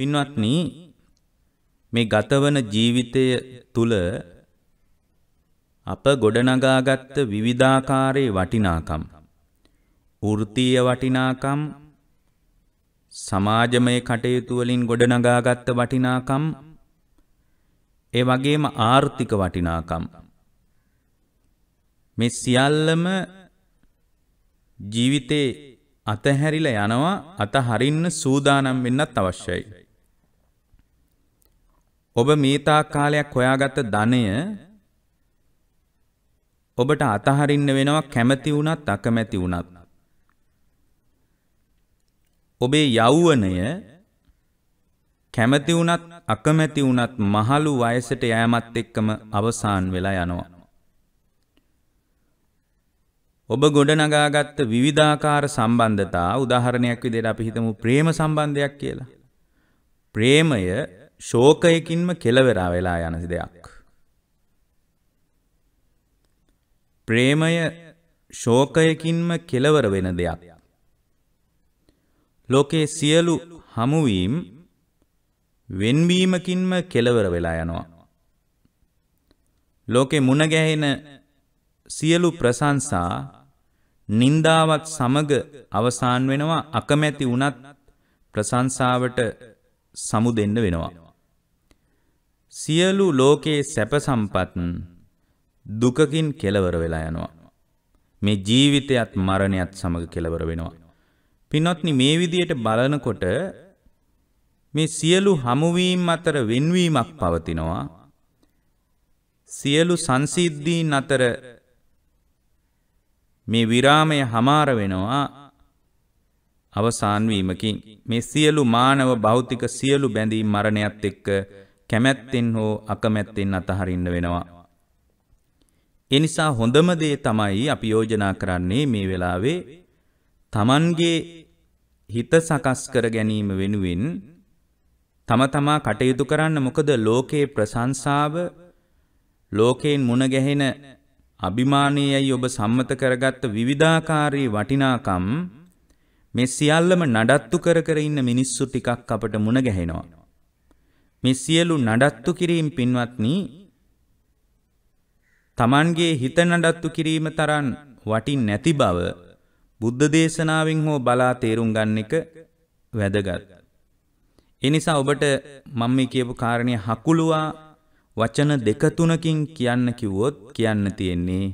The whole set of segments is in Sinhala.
පින්වත්නි මේ ගතවන ජීවිතය තුල අප ගොඩනගාගත් විවිධාකාරයේ වටිනාකම් වෘත්තීය වටිනාකම් සමාජමය කටයුතු වලින් ගොඩනගාගත් වටිනාකම් ඒ වගේම ආර්ථික වටිනාකම් මේ සියල්ලම ජීවිතේ අතහැරිලා යනවා අතහරින්න සූදානම් වෙන්නත් අවශ්‍යයි ඔබ මේතා කාලයක් හොයාගත්ත ධනය ඔබට අතහරින්න වෙනවා කැමැති වුණත් අකමැති වුණත්. ඔබේ යෞවනය කැමැති වුණත් අකමැති වුණත් මහලු වයසට යෑමත් එක්කම අවසන් වෙලා යනවා. ඔබ ගොඩනගාගත්ත විවිධාකාර සම්බන්ධතා උදාහරණයක් විදිහට අපි හිතමු ප්‍රේම සම්බන්ධයක් කියලා. ප්‍රේමය ශෝකයකින්ම කෙලවරා වෙලා යන දෙයක්. ප්‍රේමය ශෝකයකින්ම කෙලවර වෙන දෙයක්. ලෝකේ සියලු හමුවීම් වෙන්වීමකින්ම කෙලවර වෙලා යනවා. ලෝකේ මුණ ගැහෙන සියලු ප්‍රශංසා නින්දාවත් සමග අවසන් වෙනවා අකමැති වුණත් ප්‍රශංසාවට සමු දෙන්න වෙනවා. සියලු ලෝකයේ සැප සම්පත් දුකකින් කෙලවර වෙලා යනවා. මේ ජීවිතයත් මරණයත් සමග කෙලවර වෙනවා. පින්වත්නි මේ විදියට බලනකොට මේ සියලු හමුවීම් අතර වෙන්වීමක් පවතිනවා. සියලු සංසිද්ධීන් අතර මේ විරාමය හමාර වෙනවා අවසාන් වීමකින් මේ සියලු මානව භෞතික සියලු බැඳීම් මරණයත් එක්ක කැමැත්තෙන් හෝ අකමැත්තෙන් අතහරින්න වෙනවා. එනිසා හොඳම දේ තමයි අපි යෝජනා කරන්නේ මේ වෙලාවේ තමන්ගේ හිත සකස් කර ගැනීම වෙනුවෙන් තම තමා කටයුතු කරන්න මොකද ලෝකයේ ප්‍රශංසාව ලෝකයෙන් මුණ ගැහෙන අභිමානයයි ඔබ සම්මත කරගත්ත විවිධාකාරී වටිනාකම් මේ සියල්ලම නඩත්තු කර කර ඉන්න මිනිස්සු ටිකක් අපට මුණ ගැහෙනවා. මේ සියලු නඩත්තු කිරීම පින්වත්නි තමන්ගේ හිත නඩත්තු කිරීම තරම් වටින් නැති බව බුද්ධ දේශනාවෙන් හෝ බලා තේරුම් ගන්න එක වැදගත්. ඒ නිසා ඔබට මම මේ කියපු කාරණේ හකුළුවා වචන දෙක තුනකින් කියන්න කිව්වොත් කියන්න තියෙන්නේ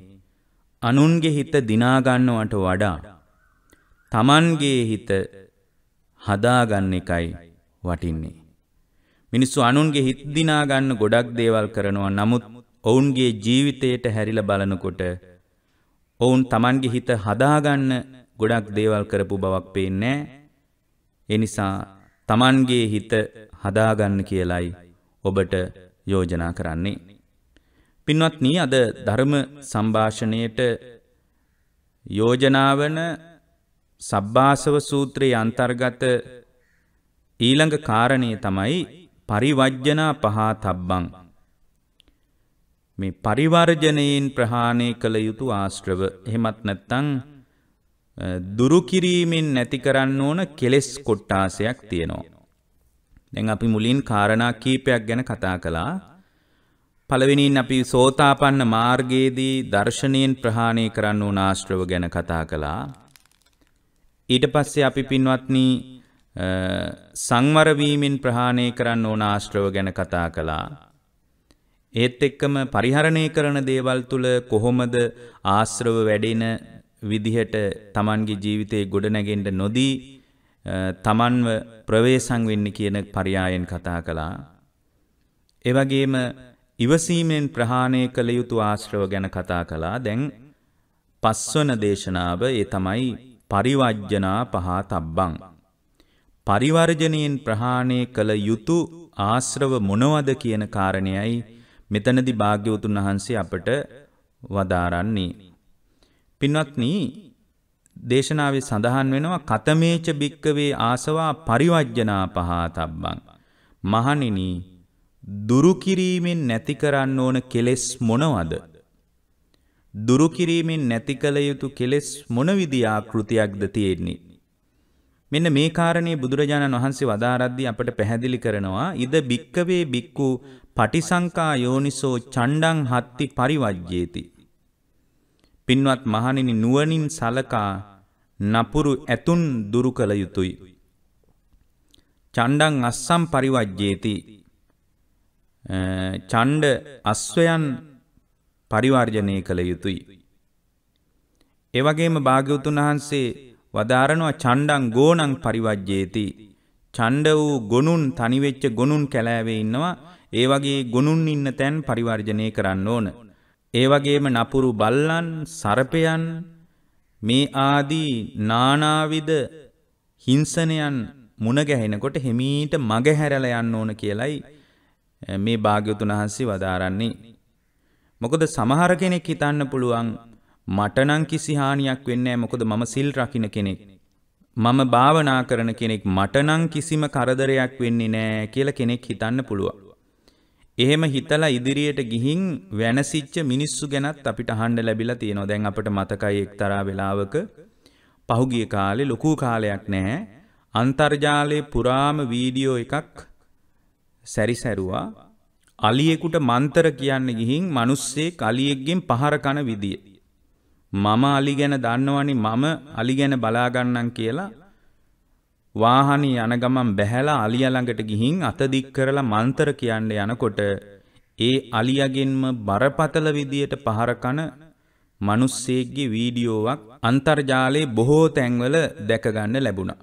අනුන්ගේ හිත දිනා ගන්නවට වඩා තමන්ගේ හිත හදා ගන්න එකයි වටින්නේ. මිනිස්සු අනුන්ගේ හිත් දිනා ගන්න ගොඩක් දේවල් කරනවා නමුත් ඔවුන්ගේ ජීවිතයට හැරිලා බලනකොට ඔවුන් Tamanගේ හිත හදාගන්න ගොඩක් දේවල් කරපු බවක් පේන්නේ ඒ නිසා Tamanගේ හිත හදාගන්න කියලයි ඔබට යෝජනා කරන්නේ පින්වත්නි අද ධර්ම සංభాෂණයට යෝජනාවන සබ්බාසව සූත්‍රයේ අන්තර්ගත ඊළඟ කාරණය තමයි පරිවජ්ජනා පහා තබ්බං මේ පරිවර්ජනයෙන් ප්‍රහාණය කළ යුතු ආශ්‍රව එහෙමත් නැත්නම් දුරු කිරීමෙන් නැති කරන්න ඕන කෙලෙස් කොට්ටාසයක් තියෙනවා. දැන් අපි මුලින් කාරණා කීපයක් ගැන කතා කළා. පළවෙනියෙන් අපි සෝතාපන්න මාර්ගයේදී දර්ශනයෙන් ප්‍රහාණය කරන්න ඕන ආශ්‍රව ගැන කතා කළා. ඊට පස්සේ අපි පින්වත්නි සංවරවීමෙන් ප්‍රහාණය කරන්න ඕන ආශ්‍රව ගැන කතා කළා. ඒත් එක්කම පරිහරණය කරන දේවල් තුළ කොහොමද ආශ්‍රව වැඩෙන විදිහට තමන්ගේ ජීවිතයේ ගොඩනැගෙන්ට නොදී තමන්ව ප්‍රවේසං වෙන්න කියන පරියායෙන් කතා කළා. එවගේම ඉවසීමෙන් ප්‍රහාණය කළ යුතු ආශ්‍රව ගැන කතා කළා. දැන් පස්වන දේශනාව ඒ තමයි පරිවර්ජනා පහ තබ්බං. පරිවර්ජනයෙන් ප්‍රහාණය කළ යුතු ආශ්‍රව මොනවද කියන කාරණයයි මෙතනදි භාග්‍යවතුන් වහන්සේ අපට වදාරන්නේ. පින්වත්නි දේශනාවේ සඳහන් වෙනවා කතමේච භික්කවේ ආසවා පරිවර්ජනා පහතබ්බං. මහණෙනි දුරු කිරීමෙන් නැති කරන්න ඕන කෙලෙස් මොනවද? දුරු කිරීමෙන් නැති කළ යුතු කෙලෙස් මොන විදිහ ආකෘතියක්ද තියෙන්නේ? මෙන්න මේ කාරණේ බුදුරජාණන් වහන්සේ වදාරද්දී අපට පැහැදිලි කරනවා ඉද බික්කවේ බික්කු පටිසංකා යෝනිසෝ චණ්ඩං හත්ති පරිවජ්ජේති පින්වත් මහණෙනි නුවණින් සලකා නපුරු ඇතුන් දුරු කළ යුතුය චණ්ඩං අස්සම් පරිවජ්ජේති චණ්ඩ අස්වයන් පරිවර්ජනය කළ යුතුය ඒ වගේම භාග්‍යවතුන් වහන්සේ වදාරනවා චණ්ඩං ගෝණං පරිවජ්ජේති. ඡණ්ඩ වූ ගොනුන් තනිවෙච්ච ගොනුන් කැලෑවේ ඉන්නවා. ඒ වගේ ගොනුන් ඉන්න තැන් පරිවර්ජණය කරන්න ඕන. ඒ වගේම නපුරු බල්ලන්, සර්පයන් මේ ආදී නානාවිද හිංසනයන් මුණ ගැහෙනකොට හිමීට මග හැරලා යන්න ඕන කියලයි මේ භාග්‍යතුන් වහන්සේ වදාරන්නේ. මොකද සමහර කෙනෙක් හිතන්න පුළුවන් මට නම් කිසි හානියක් වෙන්නේ නැහැ මොකද මම සිල් රකින්න කෙනෙක්. මම භාවනා කරන කෙනෙක් මට නම් කිසිම කරදරයක් වෙන්නේ නැහැ කියලා කෙනෙක් හිතන්න පුළුවන්. එහෙම හිතලා ඉදිරියට ගිහින් වෙනසිච්ච මිනිස්සු ගැනත් අපිට අහන්න ලැබිලා තියෙනවා. දැන් අපිට මතකයි එක්තරා වෙලාවක පහුගිය කාලේ ලොකු කාලයක් නැහැ. අන්තර්ජාලයේ පුරාම වීඩියෝ එකක් සැරිසැරුවා. අලියෙකුට මන්තර කියන්න ගිහින් මිනිස්සෙක් අලියෙක්ගෙන් පහර කන විදිය. මම අලි ගැන දන්නවනි මම අලි ගැන බලාගන්නම් කියලා වාහනි යන ගමන් බැහැලා අලියා ළඟට ගිහින් අත දික් කරලා මන්තර කියන්න යනකොට ඒ අලියාගෙන්ම බරපතල විදියට පහර කන මිනිස්සෙක්ගේ වීඩියෝවක් අන්තර්ජාලයේ බොහෝ තැන්වල දැක ගන්න ලැබුණා.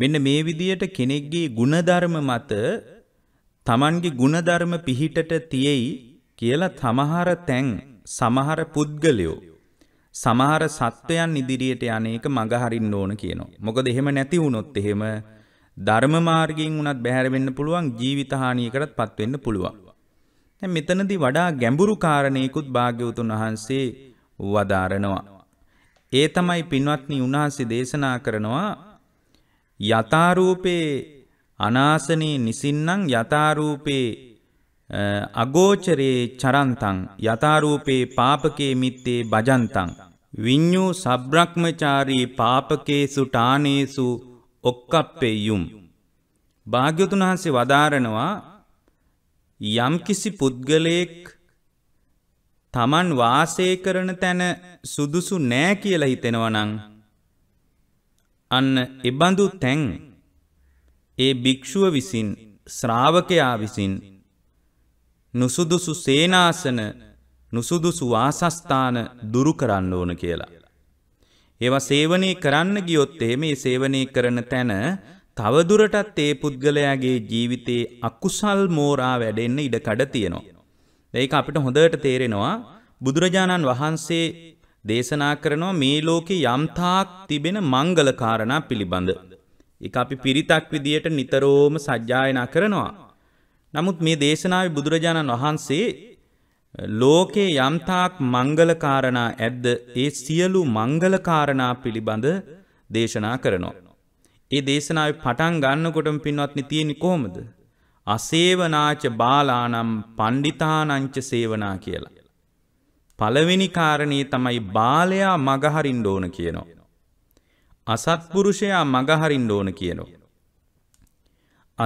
මෙන්න මේ විදියට කෙනෙක්ගේ ಗುಣධර්ම මත Tamanගේ ಗುಣධර්ම පිහිටට තියෙයි කියලා තමහර තැන් සමහර පුද්ගලයෝ සමහර සත්වයන් ඉදිරියට යන්නේක මඟහරින්න ඕන කියනවා. මොකද එහෙම නැති වුණොත් එහෙම ධර්ම මාර්ගයෙන් වුණත් බැහැර වෙන්න පුළුවන් ජීවිත හානියකටත් පත් වෙන්න පුළුවන්. දැන් මෙතනදී වඩා ගැඹුරු කාරණේකුත් භාග්‍යවතුන් වහන්සේ වදාරනවා. ඒ තමයි පින්වත්නි උන්වහන්සේ දේශනා කරනවා යථාරූපේ අනාසනේ නිසින්නම් යථාරූපේ අගෝචරේ චරන්තං යථාරූපේ පාපකේ මිත්තේ බජන්තං විඤ්ඤු සබ්‍රක්‍මචාරී පාපකේසු ඨානේසු ඔක්කප්පේයුම් භාග්‍යතුන් වහන්සේ වදාරනවා යම්කිසි පුද්ගලයෙක් තමන් වාසය කරන තැන සුදුසු නෑ කියලා හිතෙනවනං අන්න එබඳු තැන් ඒ භික්‍ෂුව විසින් ශ්‍රාවකයා විසින් නුසුදුසු සේනාසන නුසුදුසු වාසස්ථාන දුරු කරන්න ඕන කියලා. ඒවා සේවනය කරන්න ගියොත් එහෙම මේ සේවනය කරන තැන තවදුරටත් ඒ පුද්ගලයාගේ ජීවිතේ අකුසල් මෝරා වැඩෙන්න ඉඩකඩ තියෙනවා. ඒක අපිට හොඳට තේරෙනවා බුදුරජාණන් වහන්සේ දේශනා කරනවා මේ ලෝකේ යම්තාක් තිබෙන මංගල කාරණා පිළිබඳ. ඒක අපි පිරිතක් විදියට නිතරම සජ්ජායනා කරනවා. නමුත් මේ දේශනාව බුදුරජාණන් වහන්සේ ලෝකේ යම්තාක් මංගලකාරණා ඇද්ද ඒ සියලු මංගලකාරණා පිළිබඳ දේශනා කරනවා. ඒ දේශනාව පටන් ගන්නකොටම පින්වත්නි තියෙන කොහොමද? අසේවනාච බාලානම් පණ්ඩිතානංච සේවනා කියලා. පළවෙනි කාරණේ තමයි බාලයා මගහරින්න ඕන කියනවා. අසත්පුරුෂයා මගහරින්න ඕන කියනවා.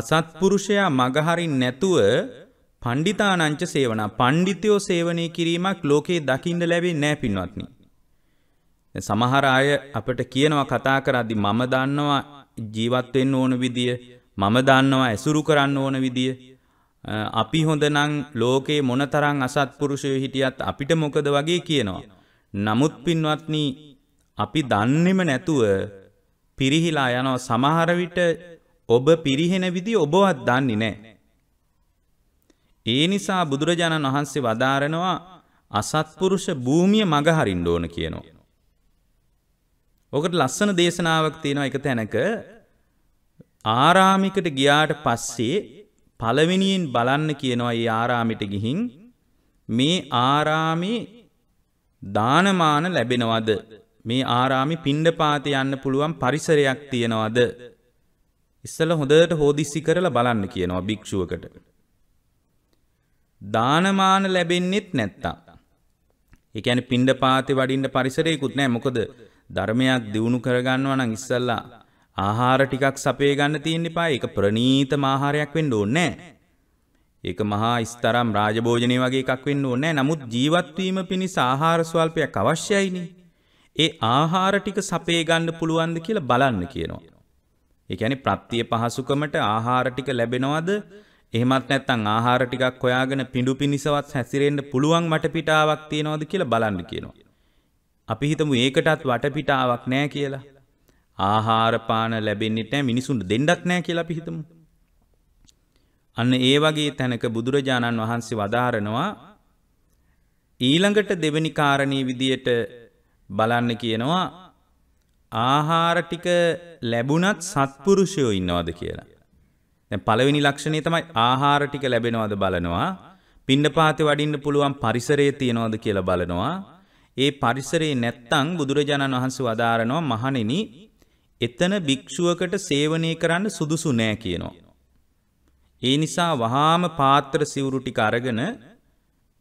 අසත්පුරුෂයා මගහරින් නැතුව පණ්ඩිතානංච සේවනා පණ්ඩිතයෝ සේවනය කිරීමක් ලෝකයේ දකිින්ඩ ලැබේ නෑ පින්වත්නි. සමහර අය අපට කියනවා කතා කරද්දි මම දන්නවා ජීවත් වෙන්න ඕන විදිය මම දන්නවා ඇසුරු කරන්න ඕන විදිය අපි හොඳනම් ලෝකේ මොනතරම් අසත්පුරුෂයෝ හිටියත් අපිට මොකද වගේ කියනවා. නමුත් පින්වත්නි අපි දන්නෙම නැතුව පිරිහිලා යනවා සමහර විට ඔබ පිරිහෙන විදි ඔබවත් දන්නේ නෑ. ඒ නිසා බුදුරජාණන් වහන්සේ වදාරනවා අසත්පුරුෂ භූමිය මගහරින්න ඕන කියනවා. ඔකට ලස්සන දේශනාවක් තියෙනවා එක තැනක ආරාමිකට ගියාට පස්සේ පළවෙනියෙන් බලන්න කියනවා ඒ ආරාමිට ගිහින් මේ ආරාමේ දානමාන ලැබෙනවද මේ ආරාමි පිණ්ඩපාත යන්න පුළුවන් පරිසරයක් තියෙනවද ඉස්සල හොඳට හෝදිස්සි කරලා බලන්න කියනවා භික්‍ෂුවකට. දානමාන ලැබෙන්නෙත් නැත්තා. එකැන පින්ඩ පාති වඩින්ට පරිසරයකුත් නෑ මොකද ධර්මයක් දියුණු කරගන්නවා නං ඉස්සල්ලා ආහාර ටිකක් සපේ ගන්න තියෙන්න්න පා එක ප්‍රනීත මාහාරයක් වෙන්න ඕන්නෑ. ඒක මහා ස්තරම් රාජභෝජනය වගේ එකක් වෙන්න ඕනෑ නමුත් ජීවත්වීම පිණි සාහාරස්වල්පයක් අවශ්‍යයිනි. ඒ ආහාර ටික සපේ ගන්න පුළුවන්ද කියලා බලන්න කියනවා. ඒ කියන්නේ ප්‍රත්‍ය පහසුකමට ආහාර ටික ලැබෙනවද? එහෙමත් නැත්නම් ආහාර ටිකක් හොයාගෙන පිඬු පිනිසවත් හැසිරෙන්න පුළුවන් වටපිටාවක් තියනවද කියලා බලන්න කියනවා. අපි හිතමු ඒකටත් වටපිටාවක් නැහැ කියලා. ආහාර පාන ලැබෙන්නේ නැහැ මිනිසුන්ට දෙන්නක් නැහැ කියලා අපි හිතමු. අන්න ඒ වගේ තැනක බුදුරජාණන් වහන්සේ වදාරනවා ඊළඟට දෙවෙනි කාරණේ විදියට බලන්න කියනවා ආහාර ටික ලැබුණත් සත්පුරුෂයෝ ඉන්නවද කියලා. දැන් පළවෙනි ලක්ෂණය තමයි ආහාර ටික ලැබෙනවද බලනවා. පින්නපාතේ වඩින්න පුළුවන් පරිසරය තියනවද කියලා බලනවා. ඒ පරිසරේ නැත්තම් බුදුරජාණන් වහන්සේ වදාරනවා මහණෙනි එතන භික්ෂුවකට සේවනය කරන්න සුදුසු නෑ කියනවා. ඒ නිසා වහාම පාත්‍ර සිවුරු ටික අරගෙන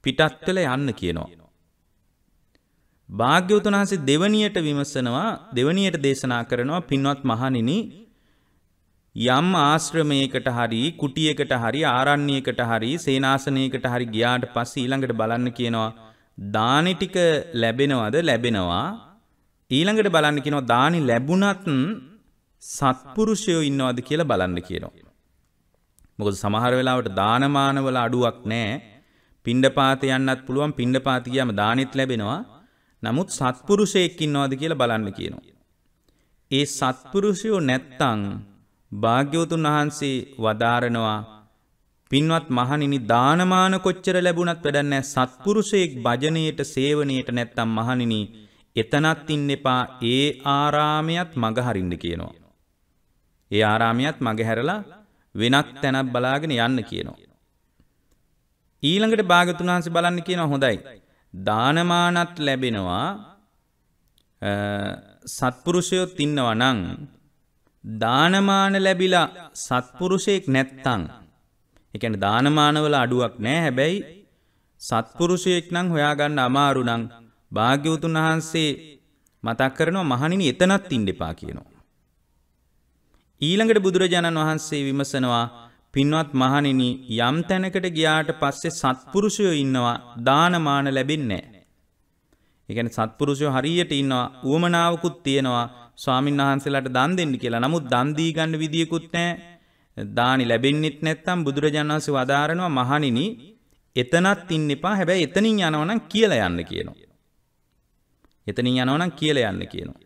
පිටත් වෙලා යන්න කියනවා. භාග්‍යවතුන් වහන්සේ දෙවණියට විමසනවා දෙවණියට දේශනා කරනවා පින්වත් මහණෙනි යම් ආශ්‍රමයකට හරි කුටියකට හරි ආරණ්‍යයකට හරි සේනාසනයකට හරි ගියාට පස්සේ ඊළඟට බලන්න කියනවා දානි ටික ලැබෙනවද ලැබෙනවා ඊළඟට බලන්න කියනවා දානි ලැබුණත් සත්පුරුෂයෝ ඉන්නවද කියලා බලන්න කියනවා මොකද සමහර වෙලාවට දානමානවල අඩුවක් නැහැ පිණ්ඩපාත යන්නත් පුළුවන් පිණ්ඩපාත ගියාම දානෙත් ලැබෙනවා නමුත් සත්පුරුෂයෙක් ඉන්නවාද කියලා බලන්න කියනවා. ඒ සත්පුරුෂයෝ නැත්තං භාග්‍යවතුන් වහන්සේ වදාරනවා පින්වත් මහණෙනි දානමාන කොච්චර ලැබුණත් වැඩක් නැහැ සත්පුරුෂයෙක් භජනයේට සේවනයේට නැත්තම් මහණෙනි එතනත් ඉන්න එපා ඒ ආරාමයට මග හරින්න කියනවා. ඒ ආරාමයට මග හැරලා වෙනත් තැනක් බලාගෙන යන්න කියනවා. ඊළඟට භාගතුන් වහන්සේ බලන්න කියනවා හොඳයි. දානමානත් ලැබෙනවා සත්පුරුෂයොත් ඉන්නවා නං දානමාන ලැබිලා සත්පුරුෂයෙක් නැත්තං එකන දානමානවල අඩුවක් නෑ හැබැයි සත්පුරුෂයෙක් නං හොයාගන්න අමාරුනං භාග්‍යවතුන් වහන්සේ මතක් කරනවා මහනිනි එතනත් ඉන්න එපා කියනවා. ඊළඟට බුදුරජාණන් වහන්සේ විමසනවා පින්වත් මහණෙනි යම් තැනකට ගියාට පස්සේ සත්පුරුෂයෝ ඉන්නවා දානමාන ලැබෙන්නේ නැහැ. ඒ කියන්නේ සත්පුරුෂයෝ හරියට ඉන්නවා ඌමනාවකුත් තියෙනවා ස්වාමින් වහන්සේලාට දන් දෙන්න කියලා. නමුත් දන් දී ගන්න විදියකුත් නැහැ. දානි ලැබෙන්නෙත් නැත්තම් බුදුරජාණන් වහන්සේ වදාරනවා මහණෙනි එතනත් ඉන්න එපා. හැබැයි එතනින් යනවා නම් කියලා යන්න කියනවා. එතනින් යනවා නම් කියලා යන්න කියනවා.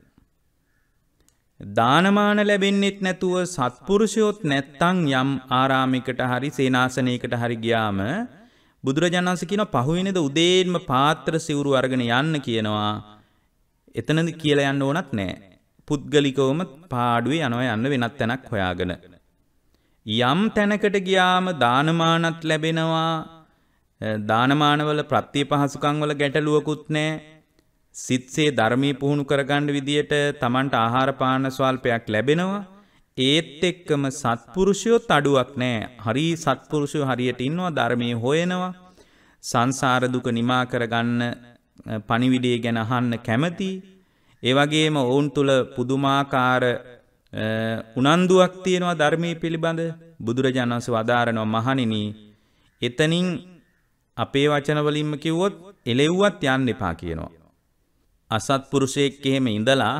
දානමාන ලැබෙන්නෙත් නැතුව සත්පුරුෂයොත් නැත්තං යම් ආරාමිකට හරි සේනාසනයකට හරි ගියාම බුදුරජාණන්ස කියන පහුවෙනද උදේන්ම පාත්‍ර සිවුරු අරගෙන යන්න කියනවා එතනද කියලා යන්න ඕනත් නෑ පුද්ගලිකවම පාඩුවේ යනවා යන්න වෙනත් තැනක් හොයාගෙන යම් තැනකට ගියාම දානමානත් ලැබෙනවා දානමානවල ප්‍රත්‍ය පහසුකම් වල ගැටලුවකුත් නැහැ සිත්සේ ධර්මී පුහුණු කරගන්න විදියට තමන්ට ආහාරපාන ස්වල්පයක් ලැබෙනවා. ඒත් එක්කම සත්පුරුෂයොත් අඩුවක් නෑ. හරි සත්පුරුෂය හරියට ඉන්නවා ධර්මය හොයනවා. සංසාරදුක නිමා කරගන්න පනිවිඩේ ගැන අහන්න කැමති. ඒවගේම ඔවුන් තුළ පුදුමාකාර උනන්දුවක් තියෙනවා ධර්මය පිළිබඳ බුදුරජාණන්ස වදාරනවා මහනිනී. එතනින් අපේ වචනවලින්ම කිව්වොත් එලෙව්වත් යන්න එපා කියනවා. අසත්පුරුෂයෙක් එහෙම ඉඳලා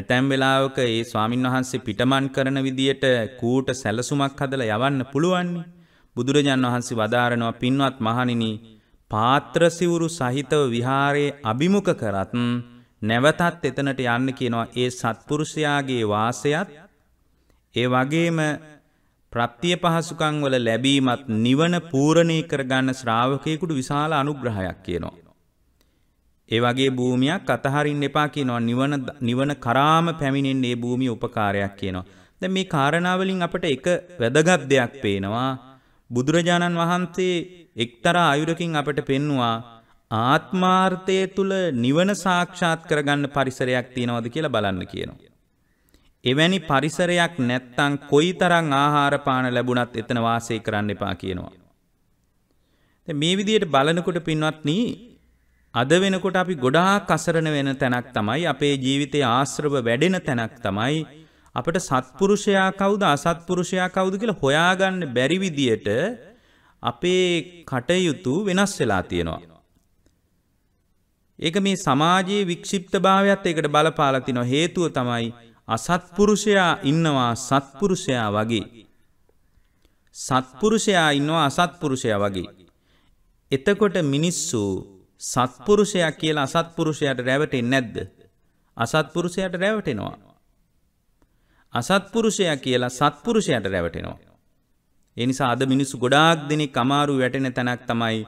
ඇතැම් වෙලාවක ඒ ස්වාමින් වහන්සේ පිටමන් කරන විදියට කූට සැලසුමක් හදලා යවන්න පුළුවන්නේ. බුදුරජාන් වහන්සේ වදාරනවා පින්වත් මහණෙනි පාත්‍ර සිවුරු සහිතව විහාරයේ අභිමුඛ කරත් නැවතත් එතනට යන්න කියනවා ඒ සත්පුරුෂයාගේ වාසයත් ඒ වගේම ප්‍රත්‍ය පහසුකම් වල ලැබීමත් නිවන පූර්ණී කරගන්න ශ්‍රාවකයෙකුට විශාල අනුග්‍රහයක් කියනවා. ඒ වගේ භූමියක් අතහරින්න එපා කියනවා. නිවන නිවන කරාම පැමිණෙන්නේ මේ භූමිය උපකාරයක් කියනවා. දැන් මේ කාරණාවලින් අපට එක වැදගත් දෙයක් පේනවා. බුදුරජාණන් වහන්සේ එක්තරා ආයුරකින් අපට පෙන්වුවා ආත්මාර්ථය තුල නිවන සාක්ෂාත් කරගන්න පරිසරයක් තියනවද කියලා බලන්න කියනවා. එවැනි පරිසරයක් නැත්තම් කොයිතරම් ආහාර පාන ලැබුණත් එතන වාසය කරන්න එපා කියනවා. දැන් මේ විදිහට බලනකොට පින්වත්නි අද වෙනකොට අපි ගොඩාක් අසරණ වෙන තැනක් තමයි අපේ ජීවිතයේ ආශ්‍රව වැඩෙන තැනක් තමයි අපිට සත්පුරුෂයා කවුද අසත්පුරුෂයා කවුද කියලා හොයාගන්න බැරි විදියට අපේ කටයුතු වෙනස් වෙලා තියෙනවා. ඒක මේ සමාජයේ වික්ෂිප්තභාවයත් ඒකට බලපාලා තිනවා හේතුව තමයි අසත්පුරුෂයා ඉන්නවා සත්පුරුෂයා වගේ. සත්පුරුෂයා ඉන්නවා අසත්පුරුෂයා වගේ. එතකොට මිනිස්සු සත්පුරුෂයා කියලා අසත්පුරුෂයට රැවටෙන් නැද්ද. අසත්පුරුෂයට රැවටෙනවා. අසත්පුරුෂයා කියලා සත්පුරුෂයට රැවටෙනවා. එනිසා අද මිනිස්සු ගොඩාක් දෙනෙ කමාරු වැටෙන තැනක් තමයි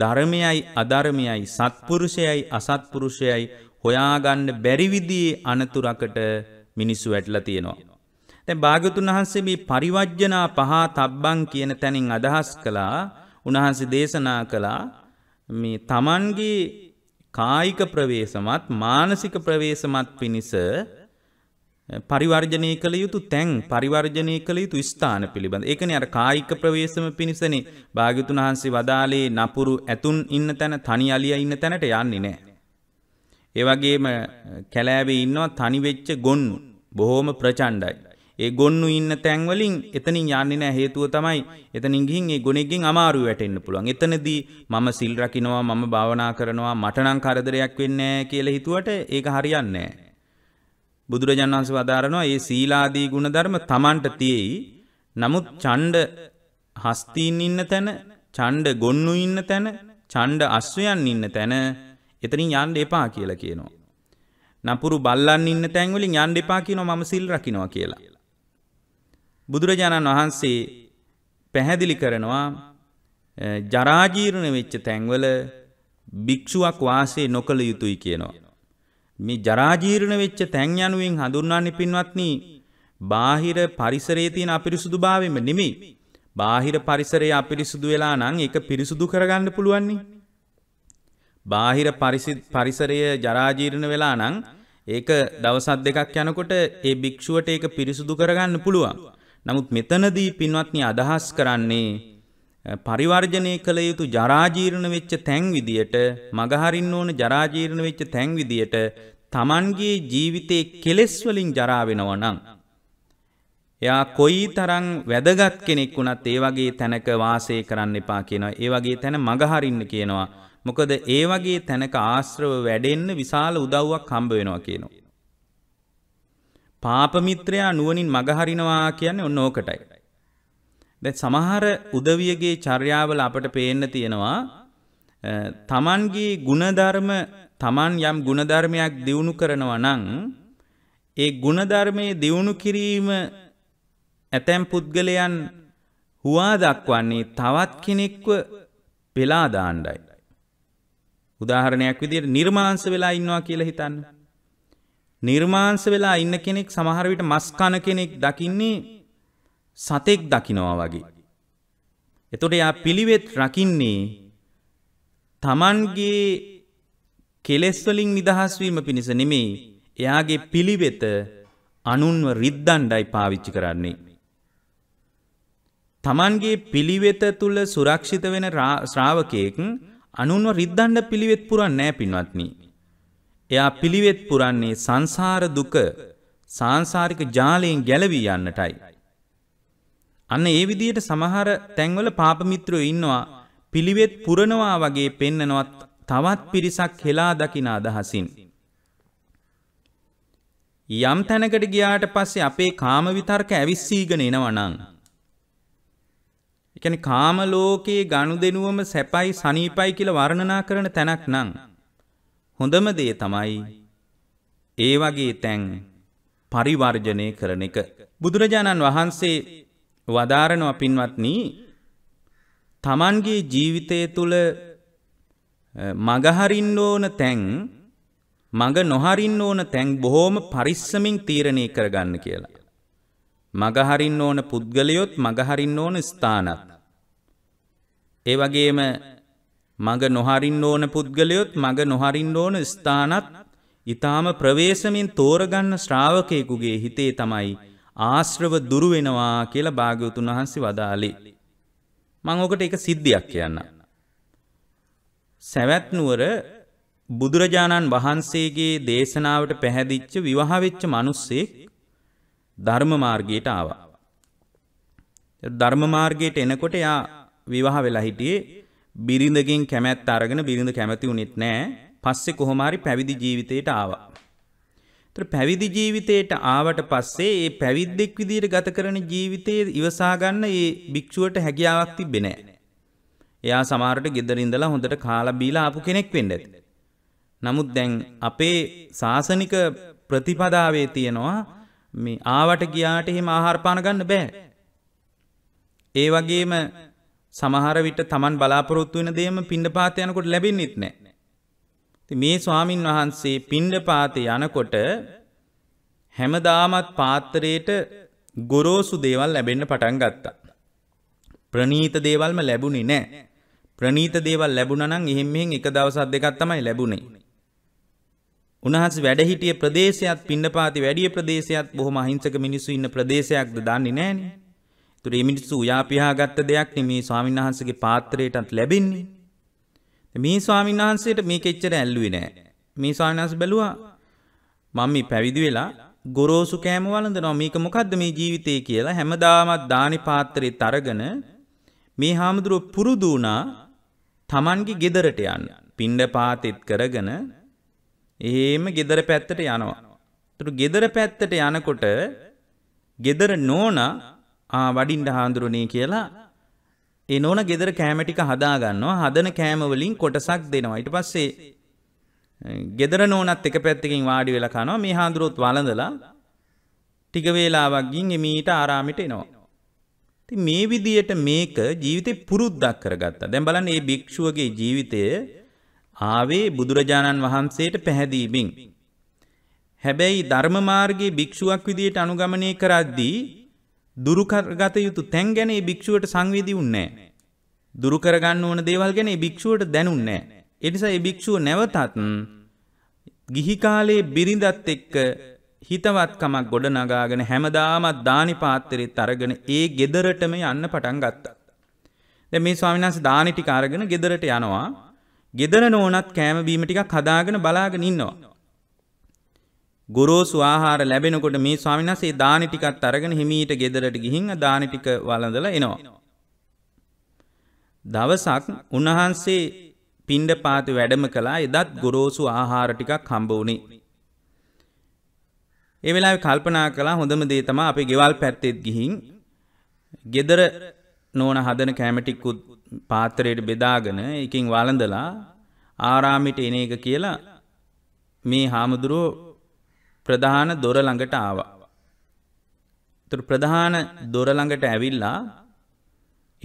ධර්මයයි අධර්මයයි සත්පුරුෂයයි අසත්පුරුෂයයි හොයාගන්න බැරිවිදියේ අනතුරකට මිනිස්සු වැටල තියෙනවා. තැ භාගතුන් වහන්සේ මේ පරිවජ්ජනා පහා තබ්බං කියන තැනින් අදහස් කළා උණහන්සේ දේශනා කළා මේ තමන්ගේ කායික ප්‍රවේශමත් මානසික ප්‍රවේශමත් පිණිස පරිවර්ජනය කළ යුතු තැන් පරිවර්ජනය කළ යුතු ස්ථාන පිළිබඳ. ඒකන අර කායික ප්‍රවේශම පිණිසනේ භාග්‍යතුන් වහන්සේ වදාලේ නපුරු ඇතුන් ඉන්න තැන තනි අලිය ඉන්න තැනට යන්නේ නෑ. ඒවගේම කැලෑවේ ඉන්නවා තනිවෙච්ච ගොන්නු බොහෝම ප්‍රචණ්ඩයි. ඒ ගොන්නු ඉන්න තැන්වලින් එතනින් යන්නේ නැහැ හේතුව තමයි එතනින් ගිහින් ඒ ගොනෙක්ගෙන් අමාරු වැටෙන්න පුළුවන්. එතනදී මම සිල් රකින්නවා මම භාවනා කරනවා මට නම් කරදරයක් වෙන්නේ නැහැ කියලා හිතුවට ඒක හරියන්නේ නැහැ. බුදුරජාණන් වහන්සේ වදාරනවා මේ සීලාදී ගුණධර්ම Tamanට තියෙයි. නමුත් ඡණ්ඩ හස්තීන් ඉන්න තැන, ඡණ්ඩ ගොන්නු ඉන්න තැන, ඡණ්ඩ අශ්වයන් ඉන්න තැන එතනින් යන්න එපා කියලා කියනවා. නපුරු බල්ලන් ඉන්න තැන් වලින් යන්න එපා කියනවා මම සිල් රකින්නවා කියලා. බුදුරජාණන් වහන්සේ පැහැදිලි කරනවා ජරාජීරණ වෙච්ච තැන්වල භික්ෂුවක් වාසේ නොකළ යුතුයි කියනවා. මේ ජරාජීරණ වෙච්ච තැන් යනුවෙන් හඳුන්වන්නේ පින්වත්නි බාහිර පරිසරයේ තියෙන අපිරිසුදුභාවයම නෙමෙයි. බාහිර පරිසරය අපිරිසුදු වෙලා නම් ඒක පිරිසුදු කරගන්න පුළුවන් නේ. බාහිර පරිසරය ජරාජීර්ණ වෙලා නම් ඒක දවස් දෙකක් යනකොට ඒ භික්ෂුවට ඒක පිරිසුදු කරගන්න පුළුවන්. නමුත් මෙතනදී පින්වත්නි අදහස් කරන්නේ පරිවර්ජනය කළ යුතු ජරාජීර්ණ වෙච්ච තැන් විදියට මගහරින්න ඕන ජරාජීර්ණ වෙච්ච තැන් විදියට තමන්ගේ ජීවිතේ කෙලෙස් වලින් ජරා වෙනවා නම් එයා කොයි තරම් වැදගත් කෙනෙක් වුණත් ඒ වගේ තැනක වාසය කරන්න එපා කියනවා. ඒ වගේ තැන මගහරින්න කියනවා. මොකද ඒ වගේ තැනක ආශ්‍රව වැඩෙන්න විශාල උදව්වක් හම්බ වෙනවා කියනවා. පාපමිත්‍රයා නුවනින් මගහරිනවා කියන්නේ ඔන්න ඕකටයි. දැ සමහර උදවියගේ චර්යාවල අපට පේන්න තියෙනවා තමන්ගේ ගුණධර්ම තමන් යම් ගුණධර්මයක් දියුණු කරනවා නං ඒ ගුණධර්මය දියුණු කිරීම ඇතැම් පුද්ගලයන් හුවා දක්වන්නේ තවත් කෙනෙක්ව පෙලාදාණ්ඩයි. උදාහරණයක් විදියට නිර්මාංශ වෙලා ඉන්නවා කියලා හිතන්න. නිර්මාංශ වෙලා ඉන්න කෙනෙක් සමහරවිට මස්කන කෙනෙක් දකින්නේ සතෙක් දකිනවා වගේ. එතොට යා පිළිවෙත් රකින්නේ තමන්ගේ කෙලෙස්වලින් නිදහස්වීම පිණිස නෙමෙයි එයාගේ පිළිවෙත අනුන්ව රිද්දන්ඩයි පාවිච්චි කරන්නේ. තමන්ගේ පිළිවෙත තුළ සුරක්ෂිත වෙන ශ්‍රාවකයෙක් අනුන්ව රිද්දන්ඩ පිළිවෙත් පුරන් නෑ පින්වත්න්නේ. එයා පිළිවෙත් පුරන්නේ සංසාර දුක සාංසාරික ජාලයෙන් ගැලවී යන්නටයි. අන්න ඒ විදියට සමහර තැන්වල පාපමිත්‍රයෝ ඉන්නවා පිළිවෙත් පුරනවා වගේ පෙන්නනවත් තවත් පිරිසක් හෙලා දකින අදහසින්. යම් තැනකට ගියාට පස්සේ අපේ කාම විතර්ක ඇවිස්සීගෙන එනවනං. එකන කාම ලෝකයේ ගණු දෙනුවම සැපයි සනීපයි කියල වර්ණනා කරන තැනක් නං. හොඳම දේ තමයි ඒ වගේ තැන් පරිවර්ජනය කරන එක. බුදුරජාණන් වහන්සේ වදාරනව පින්වත්නි තමන්ගේ ජීවිතය තුළ මගහරින්න ඕන තැන් මඟ නොහරින්න ඕන තැන් බොහෝම පරිස්සමින් තීරණය කරගන්න කියලා. මගහරින්න ඕන පුද්ගලයොත් මගහරින්න ඕන ස්ථානත්. ඒ වගේම මග නොහරින්න ඕන පුද්ගලයොත් මග නොහරින්න ඕන ස්ථානත් ඊටාම ප්‍රවේශමින් තෝරගන්න ශ්‍රාවකයෙකුගේ හිතේ තමයි ආශ්‍රව දුරු වෙනවා කියලා භාග්‍යවතුන් වහන්සේ වදාළේ. මම ඔකට එක සිද්ධියක් කියන්න. සැවැත් නුවර බුදුරජාණන් වහන්සේගේ දේශනාවට පැහැදිච්ච විවාහ වෙච්ච මිනිස්සෙක් ධර්ම මාර්ගයට ආවා. ධර්ම මාර්ගයට එනකොට එයා විවාහ වෙලා හිටියේ බිරිඳගෙන් කැමැත් අරගෙන බිරිඳ කැමති වුණෙත් නෑ පස්සේ කොහොමහරි පැවිදි ජීවිතයට ආවා. ඒතර පැවිදි ජීවිතයට ආවට පස්සේ ඒ පැවිද්දෙක් විදියට ගත කරන ජීවිතයේ ඉවසා ගන්න ඒ භික්ෂුවට හැකියාවක් තිබ්බේ නෑ. එයා සමහරට ගෙදර ඉඳලා හොඳට කාලා බීලා ආපු කෙනෙක් වෙන්න ඇති. නමුත් දැන් අපේ සාසනික ප්‍රතිපදාවේ තියෙනවා මේ ආවට ගියාට එහෙම ආහාර පාන ගන්න බෑ. ඒ වගේම සමහර විට Taman බලාපොරොත්තු වෙන දෙයම පිණ්ඩපාත යනකොට ලැබෙන්නෙත් නැහැ. ඉතින් මේ ස්වාමින් වහන්සේ පිණ්ඩපාත යනකොට හැමදාමත් පාත්‍රයේට ගොරෝසු දේවල් ලැබෙන්න පටන් ගත්තා. ප්‍රණීත දේවල්ම ලැබුණේ නැහැ. ප්‍රණීත දේවල් ලැබුණා නම් එහෙන් මෙහෙන් එක දවසක් දෙකක් තමයි ලැබුණේ. උන්වහන්සේ වැඩ හිටිය ප්‍රදේශයත් පින්නපාති වැඩිය ප්‍රදේශයත් බොහොම අහිංසක මිනිස්සු ඉන්න ප්‍රදේශයක්ද දන්නේ නැහනේ. තුර මිනිස්සු උයාපිහා ගත්ත දෙයක් මේ ස්වාමීන් වහන්සගේ පාත්‍රයටත් ලැබෙන්නේ. මේ ස්වාමීන් වහන්සේට මේ කෙච්චර ඇල්ලුවේ නෑ. මේ ස්වාමිනාස බැලවා මම මේ පැවිදි වෙලා ගොරෝසු කෑම වලඳනවා මේක මොකක්ද මේ ජීවිතය කියලා හැමදාමත් දානි පාත්‍රය තරගන මේ හාමුදුරුව පුරුදුනා තමන්ගේ ගෙදරට යන්න. පිණ්ඩ පාතෙත් කරගන එහෙම ගෙදර පැත්තට යනවා. තුරු ගෙදර පැත්තට යනකොට ගෙදර නෝනා වඩින්ඩ හාන්දුරුනේ කියලා එනෝන ගෙදර කෑමටික හදාගන්නවා හදන කෑමවලින් කොටසක් දෙනවා ඊට පස්සේ ගෙදර නෝනත් එක පැත්තකින් වාඩි වෙලා කනවා මේ හාඳුරුවොත් වළඳලා ටික වේලාවක් ගින් එමීට ආරාමෙට එනවා. ඉතින් මේ විදියට මේක ජීවිතේ පුරුද්දක් කරගත්තා. දැන් බලන්න මේ භික්ෂුවගේ ජීවිතය ආවේ බුදුරජාණන් වහන්සේට පැහැදීමින්. හැබැයි ධර්ම මාර්ගයේ භික්ෂුවක් විදියට අනුගමනය කරද්දී දුරුකරගත යුතු තැන් ගැන භික්ෂුවට සංවේදී වුන්නේ නැහැ. දුරුකරගන්න ඕන දේවල් ගැන භික්ෂුවට දැනුන්නේ නැහැ. ඒ නිසා මේ භික්ෂුව නැවතත් ගිහි කාලේ බිරිඳත් එක්ක හිතවත්කමක් ගොඩනගාගෙන හැමදාමත් දානි පාත්‍රෙත් අරගෙන ඒ ගෙදරටම යන්න පටන් ගත්තා. දැන් මේ ස්වාමීන් වහන්සේ දානි ටික අරගෙන ගෙදරට යනවා. ගෙදර නෝනත් කෑම බීම ටිකක් හදාගෙන බලාගෙන ඉන්නවා. ගොරෝසු ආහාර ලැබෙනකොට මේ ස්වාමිනසේ දානි ටිකත් අරගෙන හිමීට ගෙදරට ගිහින් දානි ටික වළඳලා එනවා. දවසක් උන්වහන්සේ පිණ්ඩපාත වැඩම කළා එදත් ගොරෝසු ආහාර ටිකක් හම්බ වුණේ. ඒ වෙලාවේ කල්පනා කළා හොඳම දේ තමයි අපේ ගෙවල් පැත්තෙත් ගිහින් ගෙදර නෝන හදන කැම ටිකුත් පාත්‍රයට බෙදාගෙන ඒකෙන් වළඳලා ආරාමෙට එන එක කියලා මේ හාමුදුරුවෝ ප්‍රධාන දොර ළඟට ආවා. එතකොට ප්‍රධාන දොර ළඟට ඇවිල්ලා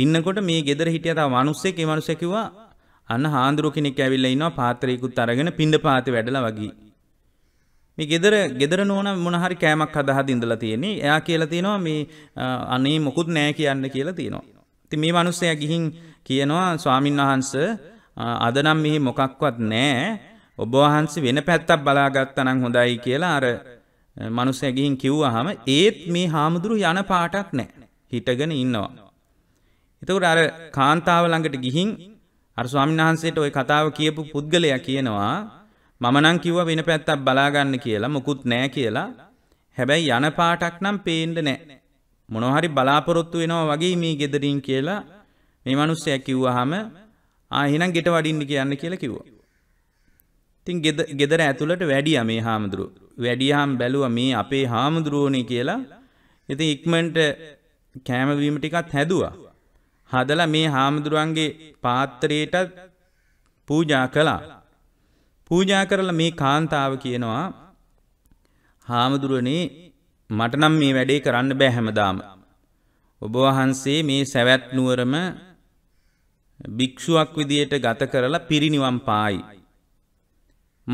ඉන්නකොට මේ ගෙදර හිටිය තව මිනිස්සෙක් ඒ මිනිස්සයා කිව්වා අන්න හාඳුරු කෙනෙක් ඇවිල්ලා ඉන්නවා පාත්‍රයකුත් අරගෙන පින්ඳ පාතේ වැඩලා වගේ. මේ ගෙදර ගෙදර නෝන මොනහරි කෑමක් හදහද ඉඳලා තියෙන්නේ. එයා කියලා තිනවා මේ අනේ මොකුත් නෑ කියන්න කියලා තිනවා. ඉතින් මේ මිනිස්සයා ගිහින් කියනවා ස්වාමින්වහන්සේ අද නම් මෙහි මොකක්වත් නෑ. ඔබවහන්සේ වෙන පැත්තක් බලාගත්තනං හොඳයි කියලා අර මනුස ඇගිහින් කිව්වහම ඒත් මේ හාමුදුරු යන පාටක් නෑ හිටගෙන ඉන්නවා. එතකට අර කාන්තාව ළඟට ගිහින් අර ස්වාමින්හන්සේට ඔය කතාව කියපු පුද්ගලයා කියනවා මමනං කිව්ව වෙන පැත්තක් බලාගන්න කියලා මොකුත් නෑ කියලා හැබැයි යන පාටක් නම් පේන්ඩ නෑ. මොනොහරි බලාපොරොත්තු වෙනවා වගේ මේ ගෙදරින් කියලා මේ මනුස්සයක් කිව්වහම ආහිනම් ගෙට වඩින්න කියන්න කියලා කිව්වා. තින් ගෙදර ඇතුළට වැඩිය මේ හාමුදුරු. වැඩියහම් බැලුව මේ අපේ හාමුදුරුවනේ කියලා ඉති ඉක්මන්ට කෑමවීම ටිකත් හැදවා. හදල මේ හාමුදුරුවන්ගේ පාත්තරයටත් පූජා කළා. පූජා කරල මේ කාන්තාව කියනවා හාමුදුරුවනේ මටනම් මේ වැඩේ කරන්න බෑ හැමදාම. ඔබ වහන්සේ මේ සැවැත් නුවරම භික්ෂුවක් විදියට ගත කරලා පිරිනිවම් පායි.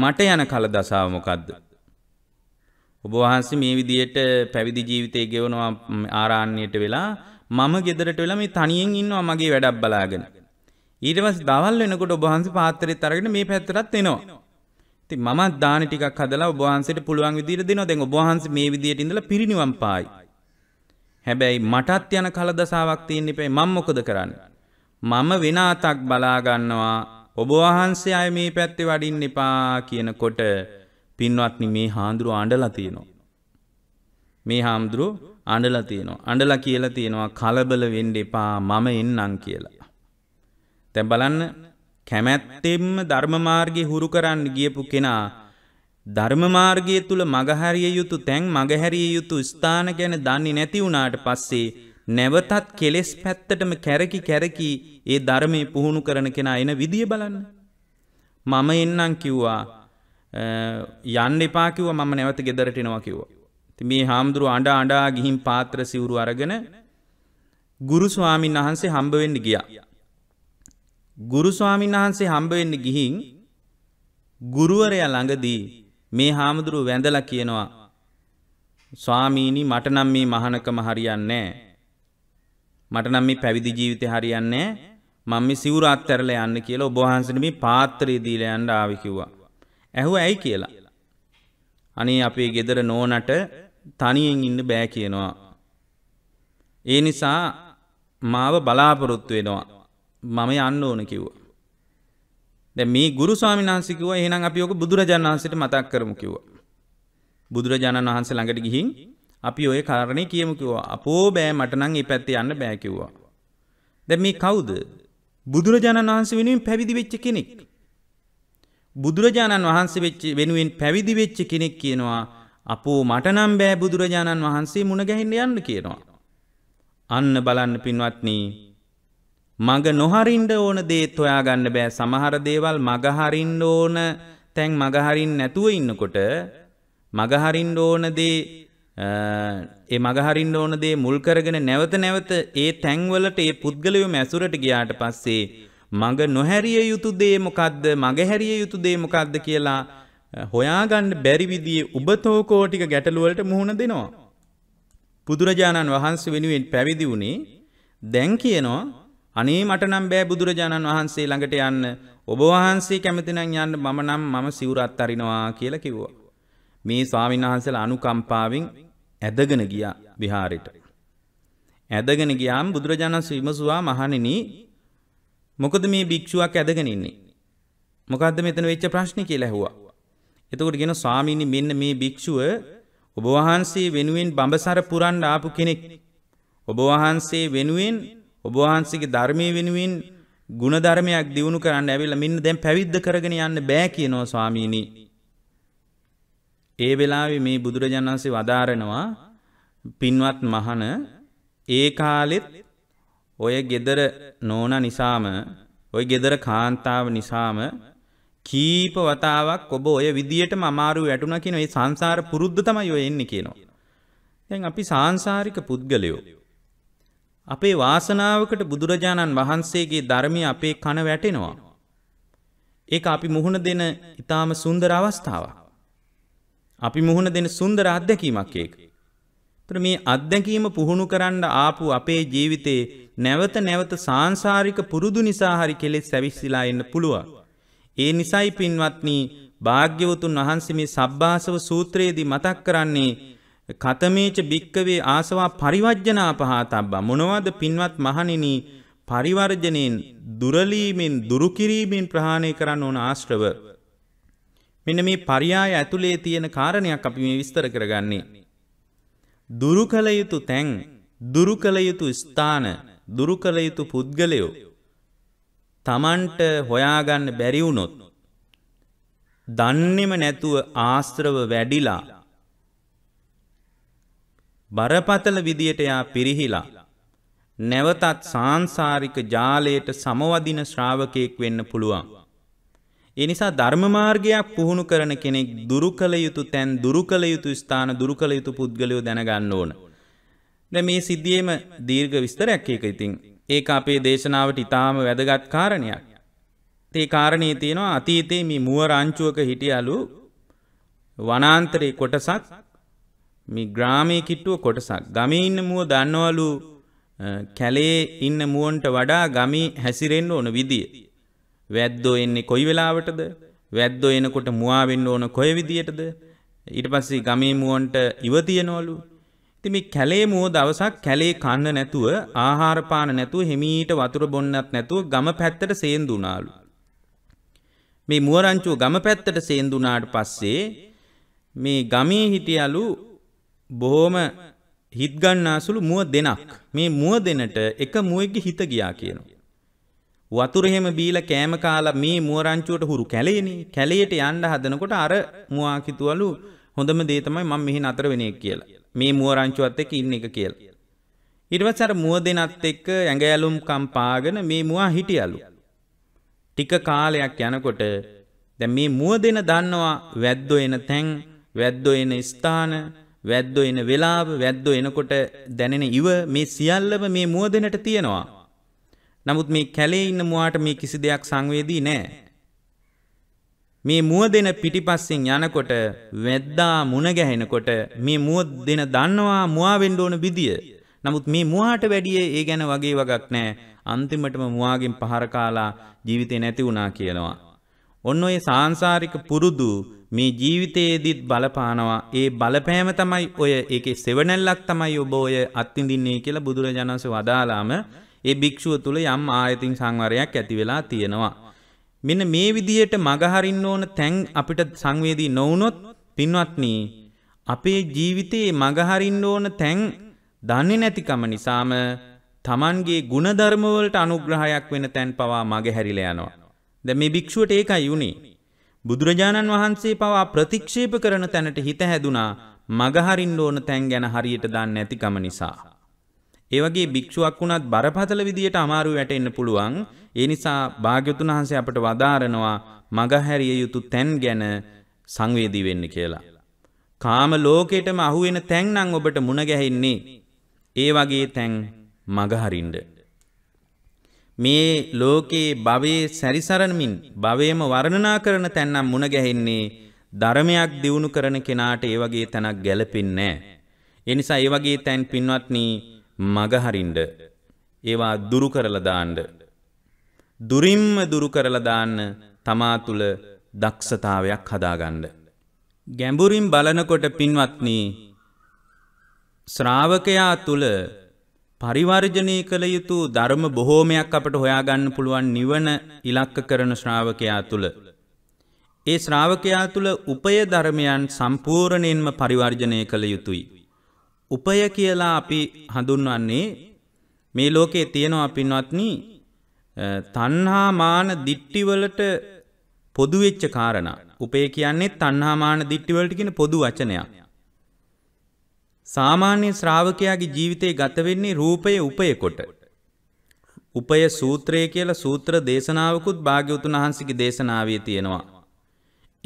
මට යන කල දසාව මොකක්ද. ඔබ වහන්සේ මේ විදියට පැවිදි ජීවිතය ගෙවනවා ආරාණ්‍යයට වෙලා මම ගෙදරට වෙලා මේ තනියෙන් ඉන්නවා මගේ වැඩක් බලාගෙන. ඊට පස්සේ දවල් වෙනකොට ඔබ වහන්සේ පාත්‍රෙත් අරගෙන මේ පැත්තටත් එනවා. ඉතින් මමත් දාන ටිකක් හදලා ඔබ වහන්සේට පුළුවන් විදියට දෙනවා. දැන් ඔබ වහන්සේ මේ විදියට ඉඳලා පිරිණිවන් පායි. හැබැයි මටත් යන කලදසාවක් තියෙන්න එපේ මම මොකද කරන්නේ මම වෙන අතක් බලා ගන්නවා ඔබ වහන්සේ අය මේ පැත්තේ වඩින්න එපා කියනකොට පින්වත්නි මේ හාමුදුරු අඬලා තියෙනවා. මේ හාමුදුරු අඬලා තියෙනවා. අඬලා කියලා තියෙනවා කලබල වෙන්න එපා මම එන්නම් කියලා. දැන් බලන්න කැමැත්තෙන්ම ධර්ම මාර්ගේ හුරු කරන්න ගියපු කෙනා ධර්ම මාර්ගය තුල මගහැරිය යුතු තැන් මගහැරිය යුතු ස්ථාන ගැන දන්නේ නැති වුණාට පස්සේ නැවතත් කෙලෙස් පැත්තටම කැරකි කැරකි ඒ ධර්මය පුහුණු කරන කෙනා එන විදිය බලන්න. මම එන්නම් කිව්වා යන්න එපාකිව මම නැවත ගෙදරටෙනවා කිව්වා. ති මේ හාමුදුරුව අඩ අඩා ගිහින් පාත්‍ර සිවුරු අරගෙන ගුරු ස්වාමීන් වහන්සේ හම්බවෙන්න ගියා. ගුරු ස්වාමීන් වහන්සේ හම්බවෙන්න ගිහින් ගුරුවරය ළඟදී මේ හාමුදුරුව වැඳල කියනවා ස්වාමීණි මටනම් මේ මහනකම හරියන්නේ නෑ. මට නම් මේ පැවිදි ජීවිතේ හරියන්නේ මම මේ සිවුර අත්හැරලා යන්න කියලා ඔබ වහන්සේට මේ පාත්‍රය දීලා යන්න ආවි කිව්වා. ඇහුවා ඇයි කියලා. අනේ අපේ ගෙදර නෝනට තනියෙන් ඉන්න බෑ කියනවා. ඒ නිසා මාව බලාපොරොත්තු වෙනවා. මම යන්න ඕන කිව්වා. දැන් මේ ගුරු ස්වාමීන් වහන්සේ කිව්වා එහෙනම් අපි ඔක බුදුරජාණන් වහන්සේට මතක් කරමු කිව්වා. බුදුරජාණන් වහන්සේ ළඟට ගිහින් අපි ඔය කාරණේ කියමු කිව්වා. අපෝ බෑ මට නම් මේ පැත්තේ යන්න බෑ කිව්වා. දැන් මේ කවුද? බුදුරජාණන් වහන්සේ වෙනුවෙන් පැවිදි වෙච්ච කෙනෙක්. බුදුරජාණන් වහන්සේ වෙච්ච වෙනුවෙන් පැවිදි වෙච්ච කෙනෙක් කියනවා අපෝ මට නම් බෑ බුදුරජාණන් වහන්සේ මුණ ගැහෙන්න යන්න කියනවා. අන්න බලන්න පින්වත්නි මග නොහරින්න ඕන දේත් හොයාගන්න බෑ සමහර දේවල් මග හරින්න ඕන තැන් මග හරින්න නැතුව ඉන්නකොට මග හරින්න ඕන දේ ඒ මගහරින්න ඕන දේ මුල් කරගෙන නැවත නැවත ඒ තැන්වලට ඒ පුද්ගලයෝ ඇසුරට ගියාට පස්සේ මඟ නොහැරිය යුතු දේ මොකද්ද මගහැරිය යුතු දේ මොකද්ද කියලා හොයාගන්න බැරි විදිහේ උබතෝකෝටික ගැටලුවලට මුහුණ දෙනවා. බුදුරජාණන් වහන්සේ වෙනුවෙන් පැවිදි වුණේ දැන් කියනවා අනේ මට නම් බෑ බුදුරජාණන් වහන්සේ ළඟට යන්න ඔබ වහන්සේ කැමති නම් යන්න මම නම් මම සිවුරත් අරිනවා කියලා කිව්වා. මේ ස්වාමීන් වහන්සේලා අනුකම්පාවෙන් ඇදගෙන ගියා විහාරෙට. ඇදගෙන ගියාම බුදුරජාණන් විමසුවා මහණෙනි මොකද මේ භික්ෂුවක් ඇදගෙන ඉන්නේ? මොකද්ද මෙතන වෙච්ච ප්‍රශ්නේ කියලා ඇහුවා. එතකොට කියන ස්වාමීනි මෙන්න මේ භික්ෂුව ඔබ වහන්සේ වෙනුවෙන් බඹසර පුරන්න ආපු කෙනෙක්. ඔබ වහන්සේ වෙනුවෙන් ඔබ වහන්සේගේ ධර්මයේ වෙනුවෙන් ගුණධර්මයක් දිනු කරන්න ඇවිල්ලා මෙන්න දැන් පැවිද්ද කරගෙන යන්න බෑ කියනවා ස්වාමීනි ඒ වෙලාවේ මේ බුදුරජාණන් වහන්සේ වදාරනවා පින්වත් මහන ඒ කාලෙත් ඔය gedara නෝනා නිසාම ඔය gedara කාන්තාව නිසාම කීප වතාවක් ඔබ ඔය විදියටම අමාරු වැටුණා කියන ඒ සංසාර පුරුද්ද තමයි ඔය එන්නේ කියනවා. දැන් අපි සාංශාරික පුද්ගලයෝ අපේ වාසනාවකට බුදුරජාණන් වහන්සේගේ ධර්මය අපේ කන වැටෙනවා. ඒක අපි මුහුණ දෙන ඊටාම සුන්දර අවස්ථාවක්. අපි මුහුණ දෙන සුන්දර අත්දැකීමක් ඒක. ඒතර මේ අත්දැකීම පුහුණු කරන්න ආපු අපේ ජීවිතේ නැවත නැවත සාංශාරික පුරුදු නිසා හරි කෙලෙස් ඇවිස්සලා එන්න පුළුවන්. ඒ නිසයි පින්වත්නි භාග්‍යවතුන් වහන්සේ මේ සබ්බාසව සූත්‍රයේදී මතක් කරන්නේ කතමේච භික්කවේ ආසවා පරිවර්ජනා පහතබ්බා මොනවද පින්වත් මහණෙනි පරිවර්ජණයෙන් දුරලීමෙන් දුරු කිරීමෙන් ප්‍රහාණය කරන්න ඕන ආශ්‍රව මෙන්න මේ පරියාය ඇතුලේ තියෙන කාරණයක් අපි මේ විස්තර කරගන්නේ. දුරු කළ යුතු තැන්, දුරු කළ යුතු ස්ථාන, දුරු කළ යුතු පුද්ගලයෝ Tamanට හොයාගන්න බැරි වුණොත් දන්නේම නැතුව ආශ්‍රව වැඩිලා බරපතල විදියට යා පිරිහිලා නැවතත් සාංශාරික ජාලයට සමවදින ශ්‍රාවකයෙක් වෙන්න පුළුවන්. ඒ නිසා ධර්ම මාර්ගයක් පුහුණු කරන කෙනෙක් දුරු කළ යුතු තැන් දුරු කළ යුතු ස්ථාන දුරු කළ යුතු පුද්ගලයෝ දැනගන්න ඕන. දැන් මේ සිද්ධියේම දීර්ඝ විස්තරයක් ඒක ඉතින්. ඒක අපේ දේශනාවට ඊටාම වැදගත් කාරණයක්. ඒ කාරණේ තියෙනවා අතීතයේ මේ මුව රංචුවක හිටියලු වනාන්තරේ කොටසක් මේ ග්‍රාමයේ කිට්ටුව කොටසක් ගමේ ඉන්න මුව දන්නවලු කැලේ ඉන්න මුවන්ට වඩා ගමේ හැසිරෙන්න ඕන විදිය. වැද්දෝ එන්නේ කොයි වෙලාවටද වැද්දෝ එනකොට මුවා වෙන්න ඕන කොයි විදියටද ඊට පස්සේ ගමේ මුවන්ට ඉව තියනවලු ඉතින් මේ කැලේ මුව දවසක් කැලේ කන්න නැතුව ආහාර පාන නැතුව හිමීට වතුර බොන්නත් නැතුව ගම පැත්තට සේන්දුනාලු මේ මුවරංචුව ගම පැත්තට සේන්දුනාට පස්සේ මේ ගමේ හිටියලු බොහොම හිත් ගන්නාසුළු මුව දෙනක් මේ මුව දෙනට එක මුවෙක්ගේ හිත ගියා කියනවා වතුර එහෙම බීලා කෑම කාලා මේ මුවරංචුවට හුරු කැලේනේ. කැලේට යන්න හදනකොට අර මුවා කිතුවලු හොඳම දේ තමයි මම මෙහි නතර වෙන්නේ කියලා. මේ මුවරංචුවත් එක්ක ඉන්න එක කියලා. ඉරිවස් අර මුව දෙනත් එක්ක ඇඟඇලුම් කම්පාගෙන මේ මුවා හිටියලු. ටික කාලයක් යනකොට දැ මේ මුව දෙන දන්නවා වැද්දෝ එන තැන් වැද්දෝ එන ස්ථාන වැද්දෝ එන වෙලාව වැද්දෝ එනකොට දැනෙන ඉව මේ සියල්ලම මේ මුව දෙනට තියෙනවා. නමුත් මේ කැලේ ඉන්න මුවාට මේ කිසි දෙයක් සංවේදී නෑ. මේ මුව දෙන පිටිපස්සෙන් යනකොට වැද්දා මුණ ගැහෙනකොට මේ මුව දෙන දන්නවා මුවා වෙන්න ඕන විදිය. නමුත් මේ මුවාට වැඩිය ඒ ගැන වගේ වගක් නෑ. අන්තිමටම මුවාගෙන් පහර කාලා ජීවිතේ නැති වුණා කියනවා. ඔන්න ඔය සාංසාරික පුරුදු මේ ජීවිතයේදීත් බලපානවා ඒ බලපෑම තමයි ඔය ඒකේ සෙවණැල්ලක් තමයි ඔබ ඔය අත්විඳින්නේ කියලා බුදුරජාණන්සේ වදාලාම ඒ භික්ෂුව තුළ යම් ආයතින් සංවරයක් ඇති වෙලා තියෙනවා. මෙන්න මේ විදියට මගහරින්න ඕන තැන් අපිට සංවේදී නොවුනොත් පින්වත්නි අපේ ජීවිතයේ මගහරින්න ඕන තැන් දන්නේ නැතිකම නිසාම තමන්ගේ ಗುಣධර්මවලට අනුග්‍රහයක් වෙන තැන් පවා මගහැරිලා යනවා. දැන් මේ භික්ෂුවට ඒකයි උනේ. බුදුරජාණන් වහන්සේ පවා ප්‍රතික්ෂේප කරන තැනට හිත හැදුනා මගහරින්න ඕන තැන් ගැන හරියට දන්නේ නැතිකම නිසා. ඒ වගේ භික්ෂුවක් වුණත් බරපතල විදියට අමාරු වැටෙන්න පුළුවන්. ඒ නිසා භාග්‍යතුන් වහන්සේ අපට වදාරනවා මගහැරිය යුතු තැන් ගැන සංවේදී වෙන්න කියලා. කාම ලෝකයටම අහුවෙන තැන් නම් ඔබට මුණ ගැහෙන්නේ. ඒ වගේ තැන් මගහරින්න. මේ ලෝකේ භවයේ සැරිසරමින් භවයේම වර්ණනා කරන තැන්නම් මුණ ගැහෙන්නේ ධර්මයක් දියුණු කරන කෙනාට ඒ වගේ තැනක් ගැලපෙන්නේ නැහැ. ඒ නිසා ඒ වගේ තැන් පින්වත්නි මගහරින්ඩ ඒවා දුරු කරලදාන්ඩ. දුරින්ම දුරු කරලදාන්න තමා තුළ දක්ෂතාවයක් හදාගණ්ඩ. ගැඹුරින් බලනකොට පින්වත්නී ශ්‍රාවකයා තුළ පරිවර්ජනය කළ යුතු ධර්ම බොහෝමයක් අපට හොයාගන්න පුළුවන් නිවන ඉලක්ක කරන ශ්‍රාවකයා තුළ. ඒ ශ්‍රාවකයා තුළ උපය ධර්මයන් සම්පූර්ණයෙන්ම පරිවර්ජනය කළ යුතුයි. උපය කියලා අපි හඳුන්වන්නේ මේ ලෝකේ තියෙනවා පින්වත්නි තණ්හා මාන දිට්ටි වලට පොදු වෙච්ච කාරණා. උපේ කියන්නේ තණ්හා මාන දිට්ටි වලට කියන පොදු වචනයක්. සාමාන්‍ය ශ්‍රාවකයාගේ ජීවිතේ ගත වෙන්නේ රූපය උපය කොට. උපය සූත්‍රය කියලා සූත්‍ර දේශනාවකුත් භාග්‍යවතුන් වහන්සේගේ දේශනාවේ තියෙනවා.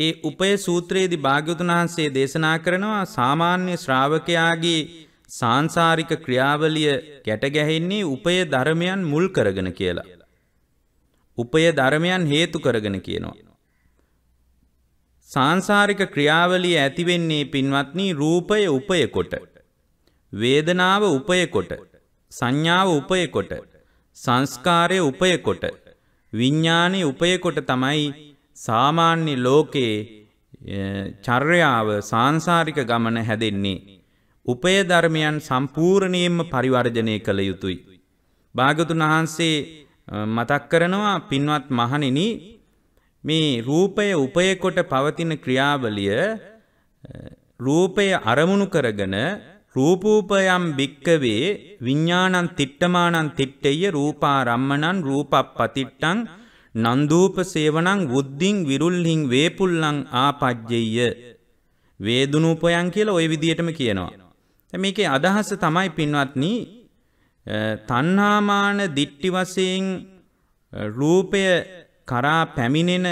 ඒ උපය සූත්‍රයේදි භාග්‍යවතුන් වහන්සේ දේශනා කරනවා සාමාන්‍ය ශ්‍රාවකයාගේ සාංසාරික ක්‍රියාවලිය ගැටගැහෙන්නේ උපය ධර්මයන් මුල් කරගෙන කියලා. උපය ධර්මයන් හේතු කරගෙන කියනවා. සාංසාරික ක්‍රියාවලිය ඇතිවෙන්නේ පින්වත්නි රූපය උපය කොට. වේදනාව උපය කොට. සංඥාව උපය කොට. සංස්කාරය උපය කොට. විඤ්ඥානය උපය කොට තමයි සාමාන්‍ය ලෝකයේ චර්යාව සංසාරික ගමන හැදෙන්නේ. උපය ධර්මයන් සම්පූර්ණයෙන්ම පරිවර්ජනය කළ යුතුයි. භාගතුන් වහන්සේ මතක් කරනවා පින්වත් මහණෙනි මේ රූපය උපයකොට පවතින ක්‍රියාවලිය රූපය අරමුණු කරගෙන රූපූපයම් භික්කවේ විඤ්ඥාණන් තිට්ටමානන් තිට්ටෙය රූපාරම්මණන් රූපප් පතිට්ටං නන්දූප සේවනං බුද්ධින් විරුල්හිං වේපුල්ලං ආපජ්ජෙය වේදුනූපයන් කියලා ওই විදිහටම කියනවා. මේකේ අදහස තමයි පින්වත්නි තණ්හාමාන දිට්ටි වශයෙන් රූපය කරා පැමිණෙන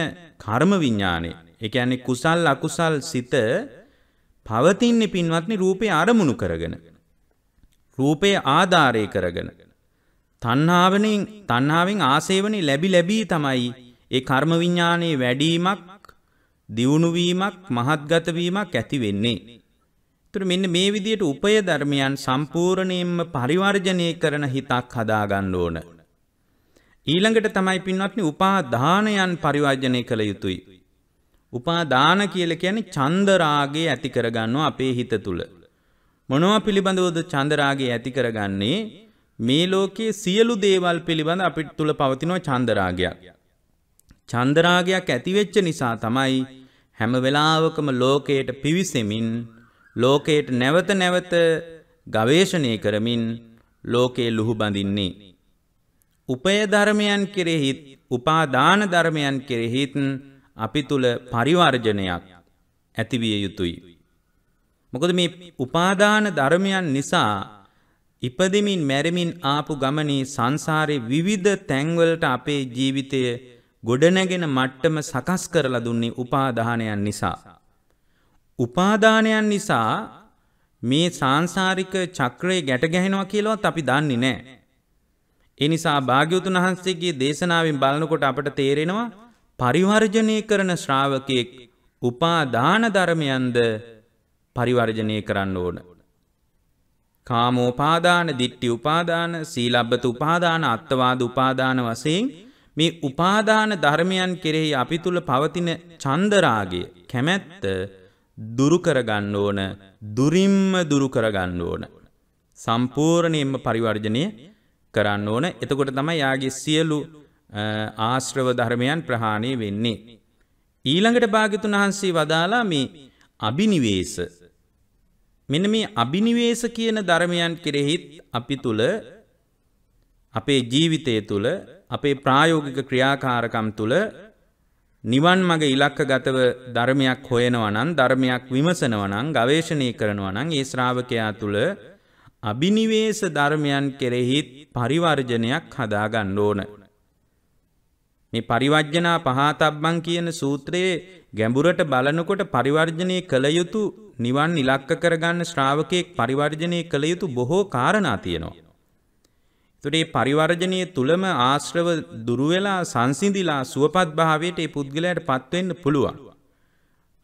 කර්ම විඥානේ. ඒ කියන්නේ කුසල් අකුසල් සිත පවතින්නේ පින්වත්නි රූපේ අරමුණු කරගෙන. රූපේ ආධාරය කරගෙන. තණ්හාවෙන් තණ්හාවෙන් ආසේවනේ ලැබි ලැබී තමයි ඒ කර්ම විඥානයේ වැඩිවීමක් දියුණු වීමක් මහත්ගත වීමක් ඇති වෙන්නේ. ඒතර මෙන්න මේ විදිහට උපය ධර්මයන් සම්පූර්ණයෙන්ම පරිවර්ජණය කරන හිතක් හදා ගන්න ඕන. ඊළඟට තමයි පින්වත්නි උපාදානයන් පරිවර්ජණය කළ යුතුයි. උපාදාන කියලා කියන්නේ චන්ද රාගය ඇති කරගන්නවා අපේ හිත තුල. මොනවා පිළිබඳවද චන්ද රාගය ඇති කරගන්නේ? මේ ලෝකයේ සියලු දේවල් පිළිබඳ අපිට තුළ පවතිනවා චන්දරාගයක්. චන්දරාගයක් ඇතිවෙච්ච නිසා තමයි හැම වෙලාවකම ලෝකයට පිවිසෙමින් ලෝකයට නැවත නැවත ගවේෂණය කරමින් ලෝකයේ ලුහු බඳින්නේ. උපය ධර්මයන් කෙරෙහිත් උපාදාන ධර්මයන් කෙරෙහිත් අපි තුළ පරිවර්ජනයක් ඇතිවිය යුතුයි. මොකද මේ උපාදාන ධර්මයන් නිසා ඉපදෙමින් මැරෙමින් ආපු ගමනේ සංසාරේ විවිධ තැන්වලට අපේ ජීවිතය ගොඩනැගෙන මට්ටම සකස් කරලා දුන්නේ උපාදානයන් නිසා. උපාදානයන් නිසා මේ සංසාරික චක්‍රයේ ගැට ගැහෙනවා කියලාවත් අපි දන්නේ නැහැ. ඒ නිසා භාග්‍යවතුන් වහන්සේගේ දේශනාවෙන් බලනකොට අපට තේරෙනවා පරිවර්ජනය කරන ශ්‍රාවකෙක් උපාදාන ධර්මයන්ද පරිවර්ජනය කරන්න ඕන. කාමෝපාදාන දිට්ටි උපාදාන සීලබ්බත උපාදාන අත්තවාද උපාදාන වසයෙන් මේ උපාදාන ධර්මයන් කෙරෙහි අපි තුළ පවතින චන්දරාගේ කැමැත්ත දුරුකරගන්න ඕන දුරිම්ම දුරුකරගන්න ඕන. සම්පූර්ණයෙන්ම පරිවර්ජනය කරන්න ඕන එතකොට තමයි යාගේ සියලු ආශ්‍රව ධර්මයන් ප්‍රහාණය වෙන්නේ. ඊළඟට භාගිතුන් වහන්සේ වදාලා මේ අභිනිවේශ මෙන මේ අභිනිවේශ කියන ධර්මයන් කෙරෙහිත් අපි තුළ අපේ ජීවිතය තුළ අපේ ප්‍රායෝගික ක්‍රියාකාරකම් තුළ නිවන් මඟ ඉලක්ක ගතව ධර්මයක් හොයනවනන් ධර්මයක් විමසනවනං ගවේශණය කරනවනං ඒ ශ්‍රාවකයා තුළ අභිනිවේශ ධර්මයන් කෙරෙහිත් පරිවර්ජනයක් හදාගන්න ඕන. මේ පරිවර්ජනා පහතබ්බන් කියන සූත්‍රයේ ගැඹුරට බලනකොට පරිවර්ජනය කළ යුතු නිවන් ඉලක්ක කරගන්න ශ්‍රාවකයෙක් පරිවර්ජනය කළ යුතු බොහෝ කාරණා තියෙනවා. ඒතොට මේ පරිවර්ජනයේ තුලම ආශ්‍රව දුරු වෙලා සංසිඳිලා සුවපත් භාවයට ඒ පුද්ගලයාට පත් වෙන්න පුළුවන්.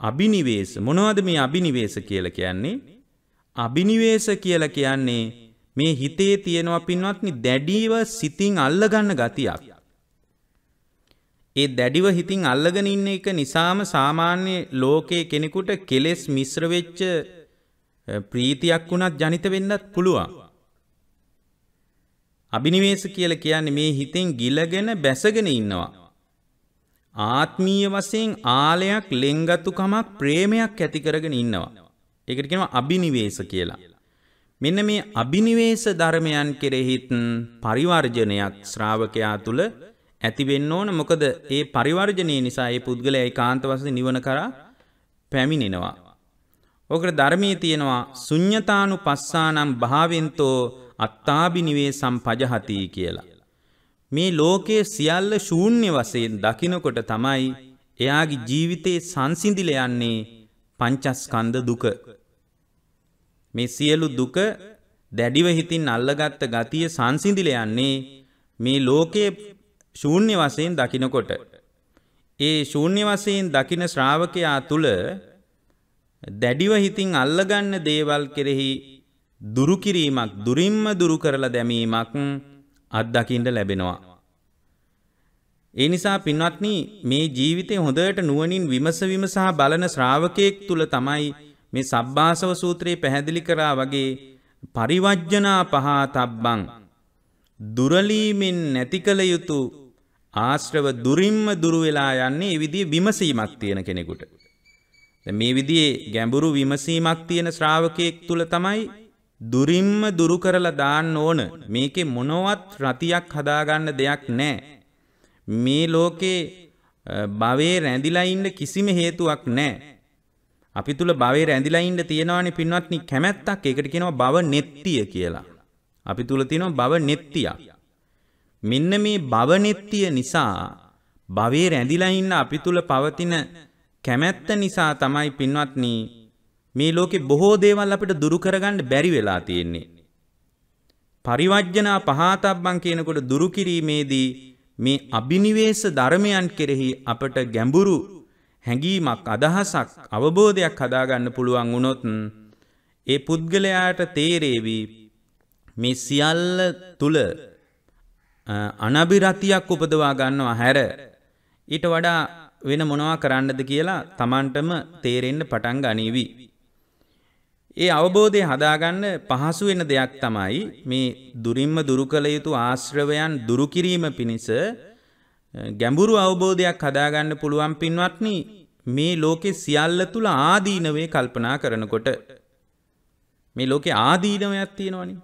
අබිනිවේෂ මොනවද මේ අබිනිවේෂ කියලා කියන්නේ? අබිනිවේෂ කියලා කියන්නේ මේ හිතේ තියෙනවා පින්වත්නි දැඩිව සිතින් අල්ලගන්න ගතියක්. ඒ දැඩිව හිතින් අල්ලගෙන ඉන්න එක නිසාම සාමාන්‍ය ලෝකයේ කෙනෙකුට කෙලෙස් මිශ්‍ර වෙච්ච ප්‍රීතියක් වුණත් ජනිත වෙන්නත් පුළුවන්. අභිනිවේෂ කියලා කියන්නේ මේ හිතෙන් ගිලගෙන බැසගෙන ඉන්නවා. ආත්මීය වශයෙන් ආලයක් ලෙන්ගතුකමක් ප්‍රේමයක් ඇති කරගෙන ඉන්නවා. ඒකට කියනවා අබිනිවේෂ කියලා. මෙන්න මේ අබිනිවේෂ ධර්මයන් කෙරෙහිත් පරිවර්ජනයක් ශ්‍රාවකයා තුල ඇති වෙන්න ඕන මොකද ඒ පරිවර්ජනය නිසා ඒ පුද්ගලයා ඒකාන්ත වශයෙන් නිවන කරා පැමිණෙනවා. ඕකට ධර්මයේ තියෙනවා ශුන්්‍යතානුපස්සානම් භාවෙන්තෝ අත්තාබිනිවේ සම්පජහති කියලා. මේ ලෝකයේ සියල්ල ශූන්‍ය වශයෙන් දකිනකොට තමයි එයාගේ ජීවිතේ සංසිඳිල යන්නේ පංචස්කන්ධ දුක. මේ සියලු දුක දැඩිව හිතින් අල්ලගත්ත ගතිය සංසිඳිල යන්නේ මේ ලෝකයේ ශූන්‍ය වශයෙන් දකිනකොට ඒ ශූන්‍ය වශයෙන් දකින ශ්‍රාවකයා තුල දැඩිව හිතින් අල්ලගන්න දේවල් කෙරෙහි දුරු කිරීමක් දුරින්ම දුරු කරලා දැමීමක් අත්දකින්න ලැබෙනවා. ඒ නිසා පින්වත්නි මේ ජීවිතේ හොඳට නුවණින් විමස විමසා බලන ශ්‍රාවකයෙක් තුල තමයි මේ සබ්බාසව සූත්‍රයේ පැහැදිලි කරා වගේ පරිවර්ජනා පහතබ්බං දුරලීමෙන් නැති කල යුතුය ආශ්‍රව දුරින්ම දුරු වෙලා යන්නේ ඒ විදිහේ විමසීමක් තියෙන කෙනෙකුට. දැන් මේ විදිහේ ගැඹුරු විමසීමක් තියෙන ශ්‍රාවකයෙක් තුල තමයි දුරින්ම දුරු කරලා දාන්න ඕන. මේකේ මොනවත් රතියක් හදාගන්න දෙයක් නැහැ. මේ ලෝකේ භවයේ රැඳිලා ඉන්න කිසිම හේතුවක් නැහැ. අපි තුල භවයේ රැඳිලා ඉන්න තියෙනවනේ පින්වත්නි කැමැත්තක්. ඒකට කියනවා භව නෙත්තිය කියලා. අපි තුල තියෙනවා භව නෙත්තියක්. මෙන්න මේ භවනිත්‍ය නිසා භවයේ රැඳිලා ඉන්න අපි තුල පවතින කැමැත්ත නිසා තමයි පින්වත්නි මේ ලෝකේ බොහෝ දේවල් අපිට දුරු කරගන්න බැරි වෙලා තියෙන්නේ. පරිවර්ජනා පහතබ්බන් කියනකොට දුරු කිරීමේදී මේ අබිනිවේෂ ධර්මයන් කෙරෙහි අපට ගැඹුරු හැඟීමක් අදහසක් අවබෝධයක් හදාගන්න පුළුවන් වුණොත් ඒ පුද්ගලයාට තේරේවි මේ සියල්ල තුල අනබිරතියක් උපදවා ගන්නවා හැර ඊට වඩා වෙන මොනවා කරන්නද කියලා තමන්ටම තේරෙන්න පටන් ගනීවි. ඒ අවබෝධය හදාගන්න පහසු වෙන දෙයක් තමයි මේ දුරින්ම දුරු කළ යුතු ආශ්‍රවයන් දුරු කිරීම පිණිස ගැඹුරු අවබෝධයක් හදාගන්න පුළුවන් පින්වත්නි මේ ලෝකේ සියල්ල තුල ආදීනවේ කල්පනා කරනකොට මේ ලෝකේ ආදීනවයක් තියෙනවනේ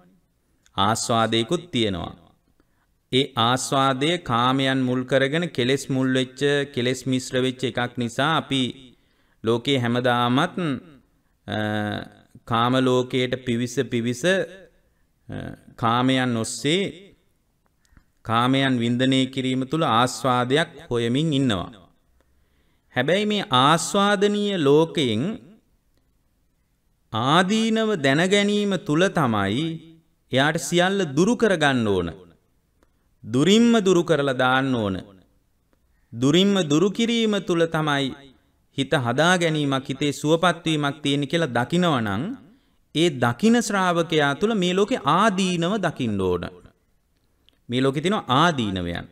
ආස්වාදයකුත් තියෙනවා ඒ ආස්වාදය කාමයන් මුල් කරගෙන කෙලෙස් මුල් වෙච්ච කෙලෙස් මිශ්‍ර වෙච්ච එකක් නිසා අපි ලෝකේ හැමදාමත් කාම ලෝකයට පිවිස පිවිස කාමයන් ඔස්සේ කාමයන් වින්දනය කිරීම තුළ ආස්වාදයක් හොයමින් ඉන්නවා. හැබැයි මේ ආස්වාදනීය ලෝකයෙන් ආදීනව දැනගැනීම තුළ තමයි එයාට සියල්ල දුරු කරගන්න ඕන. දුරින්ම දුරු කරලා දාන්න ඕන. දුරින්ම දුරු කිරීම තුල තමයි හිත හදා ගැනීමක් හිතේ සුවපත්වීමක් තියෙන කියලා දකිනවනම් ඒ දකින ශ්‍රාවකයා තුළ මේ ලෝකේ ආදීනව දකින්න ඕන. මේ ලෝකේ තියෙන ආදීනවයන්.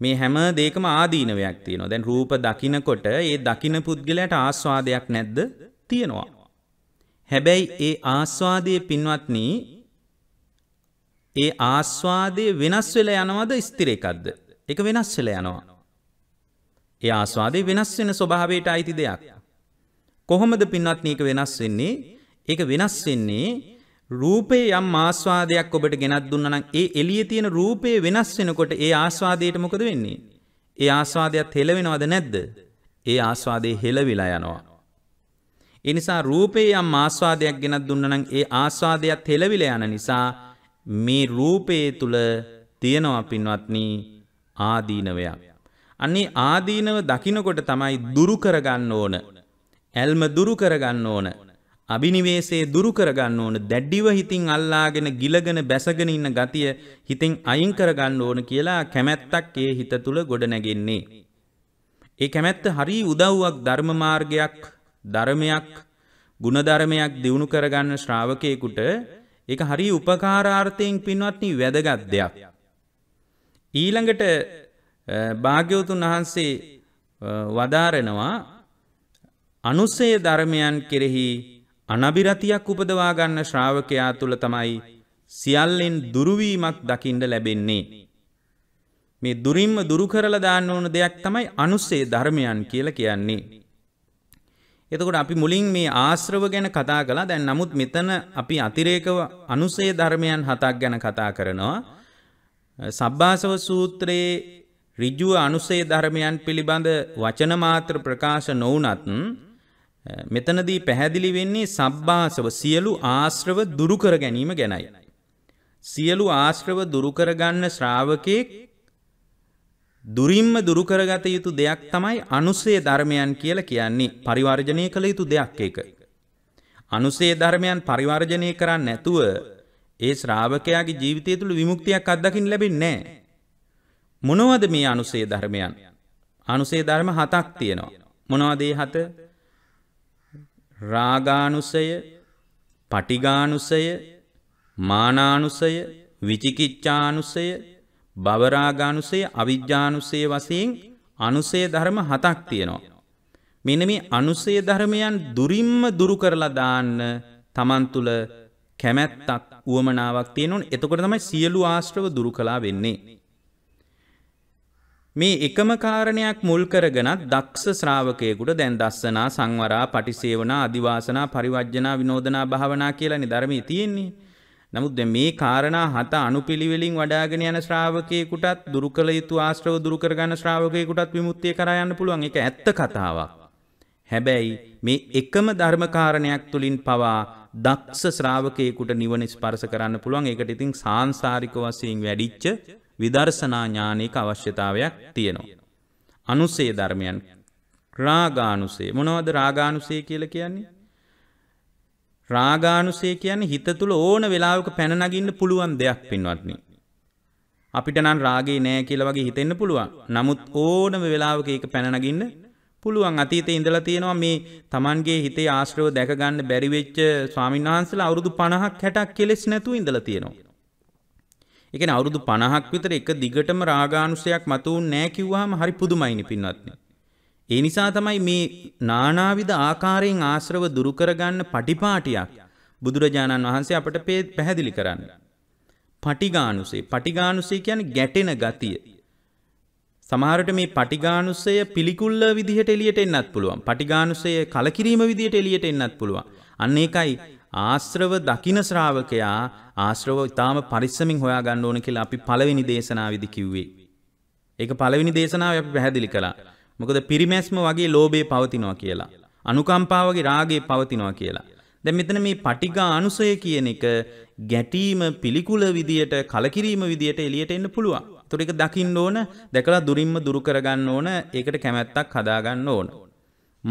මේ හැම දෙයකම ආදීනවයක් තියෙනවා. දැන් රූප දකිනකොට ඒ දකින පුද්ගලයාට ආස්වාදයක් නැද්ද? තියෙනවා. හැබැයි ඒ ආස්වාදයේ පින්වත්නි ඒ ආස්වාදය වෙනස් වෙල යනවද ස්තිර එකක්ද. එක වෙනස් වෙල යනවා. ඒ ආස්වාදය වෙනස් වෙන ස්වභාවයට අයිති දෙයක්. කොහොමද පින්වත්නීක වෙනස් වෙන්නේ ඒක වෙනස් වෙන්නේ රූපේ යම් ආස්වාදයක් ඔබට ගෙනත් දුන්නනම් ඒ එළියේ තියෙන රූපේ වෙනස් වෙනකොට ඒ ආස්වාදයට මොකද වෙන්නේ? ඒ ආස්වාදයත් හෙළවෙනවද නැද්ද? ඒ ආස්වාදේ හෙළවිලා යනවා. ඒ නිසා රූපේ යම් ආස්වාදයක් ගෙනත් දුන්නනම් ඒ ආස්වාදයත් හෙළවිලා යන නිසා මේ රූපයේ තුළ තියෙනවා පින්වත්නි ආදීනවයක්. අන්නේ ආදීනව දකිනකොට තමයි දුරු කරගන්න ඕන. ඇල්ම දුරු කරගන්න ඕන. අභිනිවේසේ දුරු කරගන්න ඕන. දැඩිව හිතින් අල්ලාගෙන ගිලගෙන බැසගෙන ඉන්න ගතිය හිතින් අයින් කරගන්න ඕන කියලා කැමැත්තක් ඒ හිත තුළ ගොඩ නැගෙන්නේ. ඒ කැමැත්ත හරි උදව්වක් ධර්ම මාර්ගයක් ධර්මයක් ගුණධර්මයක් දියුණු කරගන්න ශ්‍රාවකයෙකුට ඒක හරි උපකාරාර්ථයෙන් පින්වත්නි වැදගත් දෙයක්. ඊළඟට භාග්‍යවතුන් වහන්සේ වදාරනවා අනුසය ධර්මයන් කෙරෙහි අනබිරතියක් උපදවා ගන්න ශ්‍රාවකයා තුල තමයි සියල්ලෙන් දුරුවීමක් දකින්න ලැබෙන්නේ. මේ දුරින්ම දුරු කරලා දාන්න ඕන දෙයක් තමයි අනුසය ධර්මයන් කියලා කියන්නේ. එතකොට අපි මුලින් මේ ආශ්‍රව ගැන කතා කළා දැන් නමුත් මෙතන අපි අතිරේකව අනුසය ධර්මයන් හතක් ගැන කතා කරනවා සබ්බාසව සූත්‍රයේ ඍජුව අනුසය ධර්මයන් පිළිබඳ වචන මාත්‍ර ප්‍රකාශ නොවුනත් මෙතනදී පැහැදිලි වෙන්නේ සබ්බාසව සියලු ආශ්‍රව දුරු ගැනීම ගැනයි සියලු ආශ්‍රව දුරු ශ්‍රාවකෙක් දුරින්ම දුරු කරගත යුතු දෙයක් තමයි අනුසය ධර්මයන් කියලා කියන්නේ. පරිවර්ජණය කළ යුතු දෙයක් ඒක. අනුසය ධර්මයන් පරිවර්ජණය කරන්නේ නැතුව ඒ ශ්‍රාවකයාගේ ජීවිතය තුළ විමුක්තියක් අත්දකින්න ලැබෙන්නේ නැහැ. මොනවද මේ අනුසය ධර්මයන්? අනුසේ ධර්ම හතක් තියෙනවා. මොනවදේ හත රාගානුසය පටිගානුසය මානානුසය විචිකිච්චානුසය බවරාගානුසය අවිද්‍යානුසය වසයෙන් අනුසේ ධර්ම හතක් තියෙනවා. මෙන මේ අනුසේ ධර්මයන් දුරින්ම දුරු කරලා දාන්න තමන් තුළ කැමැත්තක් වුවමනාවක් තියෙනවන් එතකොට තමයි සියලු ආශ්‍රව දුරු කලා වෙන්නේ. මේ එකම කාරණයක් මුල් කරගෙනත් දක්ෂ ශ්‍රාවකයෙකුට දැන් දස්සනා සංවරා පටිසේවනා අධිවාසනා පරිවර්ජනා විනෝදනා භාවනා කියලා නිධර්මයේ තියෙන්නේ. නමුත් මේ කාරණා හත අනුපිළිවෙලින් වඩාගෙන යන ශ්‍රාවකයෙකුටත් දුරු කළ යුතු ආශ්‍රව දුරු කරගන්න ශ්‍රාවකයෙකුටත් විමුක්තිය කරා යන්න පුළුවන්. ඒක ඇත්ත කතාවක්. හැබැයි මේ එකම ධර්මකාරණයක් තුලින් පවා දක්ෂ ශ්‍රාවකයෙකුට නිවන ස්පර්ශ කරන්න පුළුවන්. ඒකට ඉතින් සාංශාරික වශයෙන් වැඩිච්ච විදර්ශනා ඥානයක අවශ්‍යතාවයක් තියෙනවා. අනුසේ ධර්මයන් රාගානුසේ මොනවද රාගානුසේ කියලා කියන්නේ? රාගානුසය කියන්නේ හිත තුළ ඕන වෙලාවක පැන නගින්න පුළුවන් දෙයක් පින්වත්නි. අපිට නම් රාගේ නෑ කියලා වගේ හිතෙන්න පුළුවන්. නමුත් ඕනම වෙලාවක ඒක පැන නගින්න පුළුවන්. අතීතේ ඉඳලා තියෙනවා මේ Tamanගේ හිතේ ආශ්‍රව දැක ගන්න බැරි වෙච්ච ස්වාමින්වහන්සේලා අවුරුදු 50ක් 60ක් කෙලෙස් නැතුව ඉඳලා තියෙනවා. ඒ කියන්නේ අවුරුදු 50ක් විතර එක දිගටම රාගානුසයක් මතුවුනේ නෑ කිව්වහම හරි පුදුමයිනේ පින්වත්නි. ඒ නිසා තමයි මේ නානාවිධ ආකාරයෙන් ආශ්‍රව දුරු කරගන්න පටිපාටියක් බුදුරජාණන් වහන්සේ අපට පැහැදිලි කරන්න. පටිගානුසේ පටිගානුසේ කියන්නේ ගැටෙන ගතිය. සමහරට මේ පටිගානුසය පිළිකුල්ල විදිහට එළියට එන්නත් පුළුවන්. පටිගානුසය කලකිරීම විදිහට එළියට එන්නත් පුළුවන්. අන්න ඒකයි ආශ්‍රව දකින ශ්‍රාවකයා ආශ්‍රව ඊටාම පරිස්සමින් හොයා ගන්න ඕන කියලා අපි පළවෙනි දේශනාවේදී කිව්වේ. ඒක පළවෙනි දේශනාවේ අපි පැහැදිලි කළා. මොකද පිරිමැස්ම වගේ ලෝභය පවතිනවා කියලා. අනුකම්පාව වගේ රාගය පවතිනවා කියලා. දැන් මෙතන මේ පටිඝා අනුසය කියන එක ගැටීම පිළිකුල විදියට කලකිරීම විදියට එළියට එන්න පුළුවන්. ඒතර ඒක දකින්න ඕන, දැකලා දුරින්ම දුරු කරගන්න ඕන, ඒකට කැමැත්තක් හදාගන්න ඕන.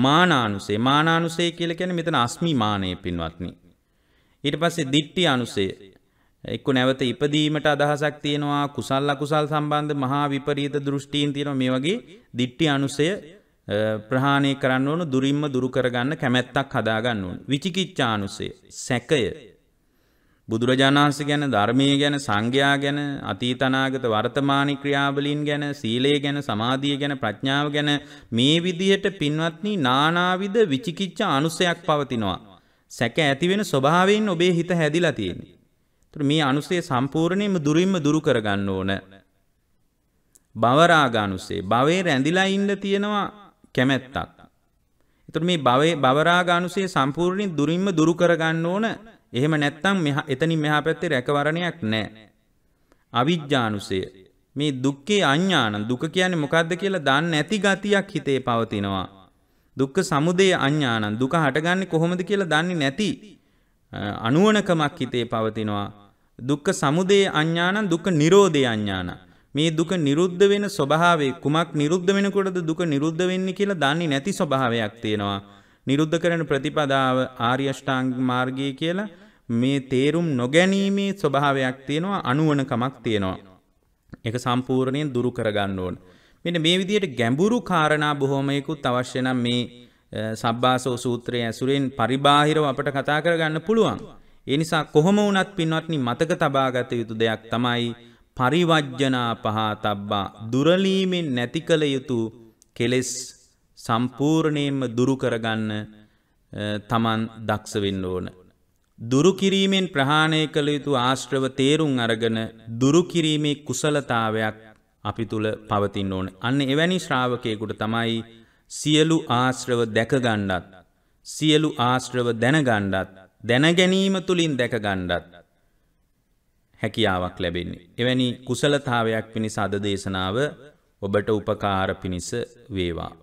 මානානුසය මානානුසය කියලා කියන්නේ මෙතන අස්මි මානය පින්වත්නි. ඊට පස්සේ දිට්ඨි අනුසය එක්ක නැවත ඉපදීමට අදහසක් තියෙනවා කුසල් අකුසල් සම්බන්ධ මහා විපරීත දෘෂ්ටීන් තියෙනවා මේ වගේ දිට්ටි අනුසය ප්‍රහාණය කරන්න ඕන දුරින්ම දුරු කරගන්න කැමැත්තක් හදාගන්න ඕන විචිකිච්ඡානුසය සැකය බුදුරජාණන් වහන්සේ ගැන ධර්මයේ ගැන සංඝයා ගැන අතීත අනාගත වර්තමාන ක්‍රියාවලින් ගැන සීලය ගැන සමාධිය ගැන ප්‍රඥාව ගැන මේ විදිහට පින්වත්නි නානාවිද විචිකිච්ඡා අනුසයක් පවතිනවා සැක ඇති වෙන ස්වභාවයෙන් ඔබේ හිත හැදිලා තියෙනවා තොට මේ අනුසේ සම්පූර්ණයම දුරින්ම දුරු කරගන්න ඕන. බවරාගානුසේ භවේ රැඳිලා ඉන්න තියෙනවා කැමැත්තක්. එතුට මේ බවේ බවරාගානුසේ සම්පූර්ණින් දුරින්ම දුරු කරගන්න ඕන එහෙම නැත්තම් එතනි මෙහා පැත්තේ රැකවරණයක් නෑ. අවිද්‍යානුසය මේ දුක්කේ අඥ්ඥාන දුක කියන්නේ මොකක්ද කියලා දන්න ඇති ගතියක් හිතේ පවතිනවා. දුක්ක සමුදේ අඥ්ඥානන් දුක හටගන්නේ කොහොමද කියලා දන්නේ නැති අනුවනකමක් හිතේ පවතිනවා දුක්ඛ සමුදය අඥානං දුක්ඛ නිරෝධය අඥානං මේ දුක නිරුද්ධ වෙන ස්වභාවය කුමක් නිරුද්ධ වෙනකොටද දුක නිරුද්ධ වෙන්නේ කියලා දන්නේ නැති ස්වභාවයක් තියෙනවා නිරුද්ධ කරන ප්‍රතිපදාව ආර්ය අෂ්ටාංග මාර්ගය කියලා මේ තේරුම් නොගැනීමේ ස්වභාවයක් තියෙනවා අනුවණකමක් තියෙනවා ඒක සම්පූර්ණයෙන් දුරු කරගන්න ඕන මෙන්න මේ විදිහට ගැඹුරු කාරණා බොහොමයකුත් අවශ්‍ය නම් මේ සබ්බාසෝ සූත්‍රය ඇසුරෙන් පරිබාහිරව අපට කතා කරගන්න පුළුවන්. ඒ නිසා කොහොම වුණත් පින්වත්නි මතක තබාගත යුතු දෙයක් තමයි පරිවර්ජනා පහතබ්බා දුරලීමෙන් නැති කළ යුතු කෙලෙස් සම්පූර්ණයෙන්ම දුරු කරගන්න තමන් දක්ෂ වෙන්න ඕන. දුරු කිරීමෙන් ප්‍රහාණය කළ යුතු ආශ්‍රව තේරුම් අරගෙන දුරු කිරීමේ කුසලතාවයක් අපි තුල පවතින්න ඕන. අන්න එවැනි ශ්‍රාවකයෙකුට තමයි සියලු ආශ්‍රව දැක ගන්නත් සියලු ආශ්‍රව දැන ගන්නත් දැනගැනීම තුළින් දැකගණ්ඩත් හැකියාවක් ලැබෙන්නේ. එවැනි කුසලතාවයක් පිණිස අද දේශනාව ඔබට උපකාර පිණිස වේවා.